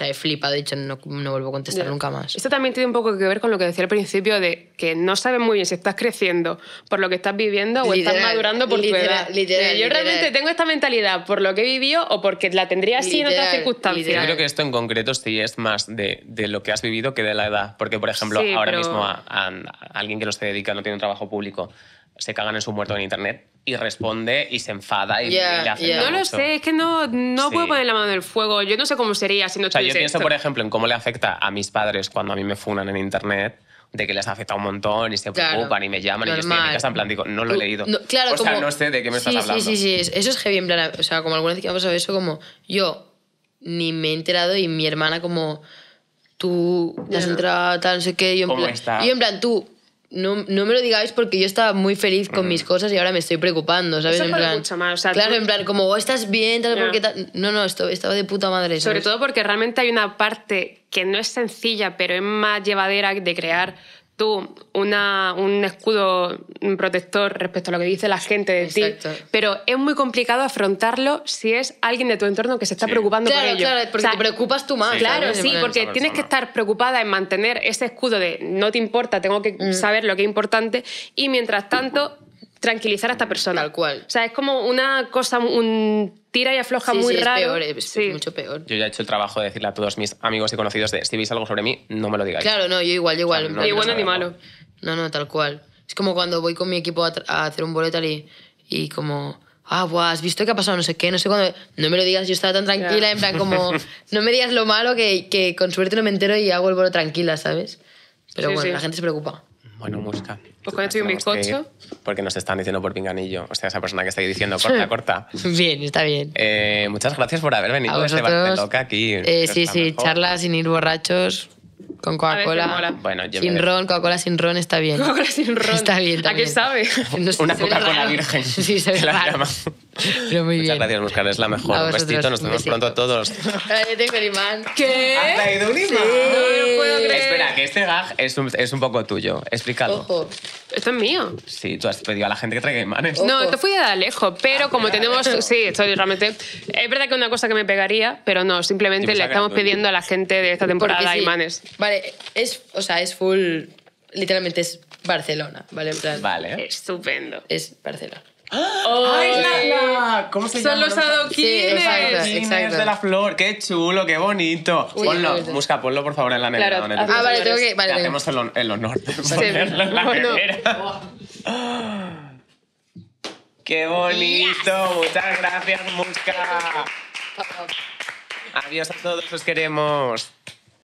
he flipado, de hecho no, vuelvo a contestar nunca más. Esto también tiene un poco que ver con lo que decía al principio de que no sabes muy bien si estás creciendo por lo que estás viviendo o estás madurando por edad. yo realmente tengo esta mentalidad por lo que he vivido o porque la tendría así en otras circunstancias. Yo creo que esto en concreto sí es más de, lo que has vivido que de la edad. Porque, por ejemplo, ahora mismo alguien que no se dedica, no tiene un trabajo público, se cagan en su muerto en internet y responde y se enfada y, le hace No lo sé, es que no, no puedo poner la mano en el fuego. Yo no sé cómo sería si no o sea, Yo pienso, por ejemplo, en cómo le afecta a mis padres cuando a mí me funan en internet de que les ha afectado un montón y se preocupan y me llaman y yo estoy en casa en plan digo, no lo he leído. claro, o sea, como, no sé de qué me sí, estás hablando. Sí, sí, sí, eso es heavy en plan, o sea, como alguna vez que ha pasado eso como yo ni me he enterado y mi hermana como tú has entrado tal no sé qué, y yo en plan, y yo en plan tú no, no me lo digáis porque yo estaba muy feliz con mm. mis cosas y ahora me estoy preocupando, ¿sabes? Eso en mucho más. claro, en plan, como, oh, estás bien, tal, no. porque tal... No, no, estaba de puta madre. Sobre todo porque realmente hay una parte que no es sencilla, pero es más llevadera de crear tú un escudo protector respecto a lo que dice la gente de ti, pero es muy complicado afrontarlo si es alguien de tu entorno que se está preocupando claro, por Claro, porque te preocupas tú más. claro, sí, porque tienes que estar preocupada en mantener ese escudo de no te importa, tengo que mm. saber lo que es importante y mientras tanto tranquilizar a esta persona. Tal cual. O sea, es como una cosa, un tira y afloja muy sí, es Peor, es mucho peor. Yo ya he hecho el trabajo de decirle a todos mis amigos y conocidos de si veis algo sobre mí, no me lo digáis. Claro, no, yo igual, yo igual. no ni ni malo. No, no, tal cual. Es como cuando voy con mi equipo a, hacer un boleto y, y como ah, has visto que ha pasado no sé qué, no sé cuándo. No me lo digas, yo estaba tan tranquila, en plan, como, [LAUGHS] no me digas lo malo que, que, con suerte no me entero y hago el bolo tranquila, ¿sabes? Pero bueno, la gente se preocupa. Bueno, mosca. Mm. Pues con estoy y un coche. Porque nos están diciendo por pinganillo. O sea, esa persona que está diciendo corta, corta. [LAUGHS] Bien, está bien. Eh, muchas gracias por haber venido a este bar loca aquí. Eh, sí, sí, charlas sin ir borrachos. Con Coca-Cola. sin ron, Coca-Cola sin ron está bien. Coca-Cola sin ron. Está bien. También. ¿A qué sabe? Una Coca-Cola virgen. [LAUGHS] Sí, se ve [LAUGHS] la llama. Pero Muchas gracias, Muscar. Es la mejor. un Nos vemos pronto a todos. [LAUGHS] tengo el imán. ¿Qué? ¿Has traído un imán? No, puedo creer. Espera, que este gag es un, poco tuyo. Explícalo. Ojo. Esto es mío. Sí, tú has pedido a la gente que traiga imanes. No, esto fui de Alejo, pero ah, como tenemos... Sí, estoy realmente... Es verdad que es una cosa que me pegaría, pero no, simplemente le estamos pidiendo a la gente de esta temporada imanes es, o sea, es full, literalmente es Barcelona, ¿vale? plan, Vale. Estupendo. es Barcelona. ¡Ah! ¡Ay, la, la! ¿Cómo se llama? Son los adoquines. Sí, exacto. adoquines de la flor. ¡Qué chulo, qué bonito! ponlo, Musca, ponlo por favor en la nevera. Ah, vale, tengo que... hacemos el, honor de ponerlo en la nevera. ¡Qué bonito! Muchas gracias, Musca. Adiós a todos, os queremos.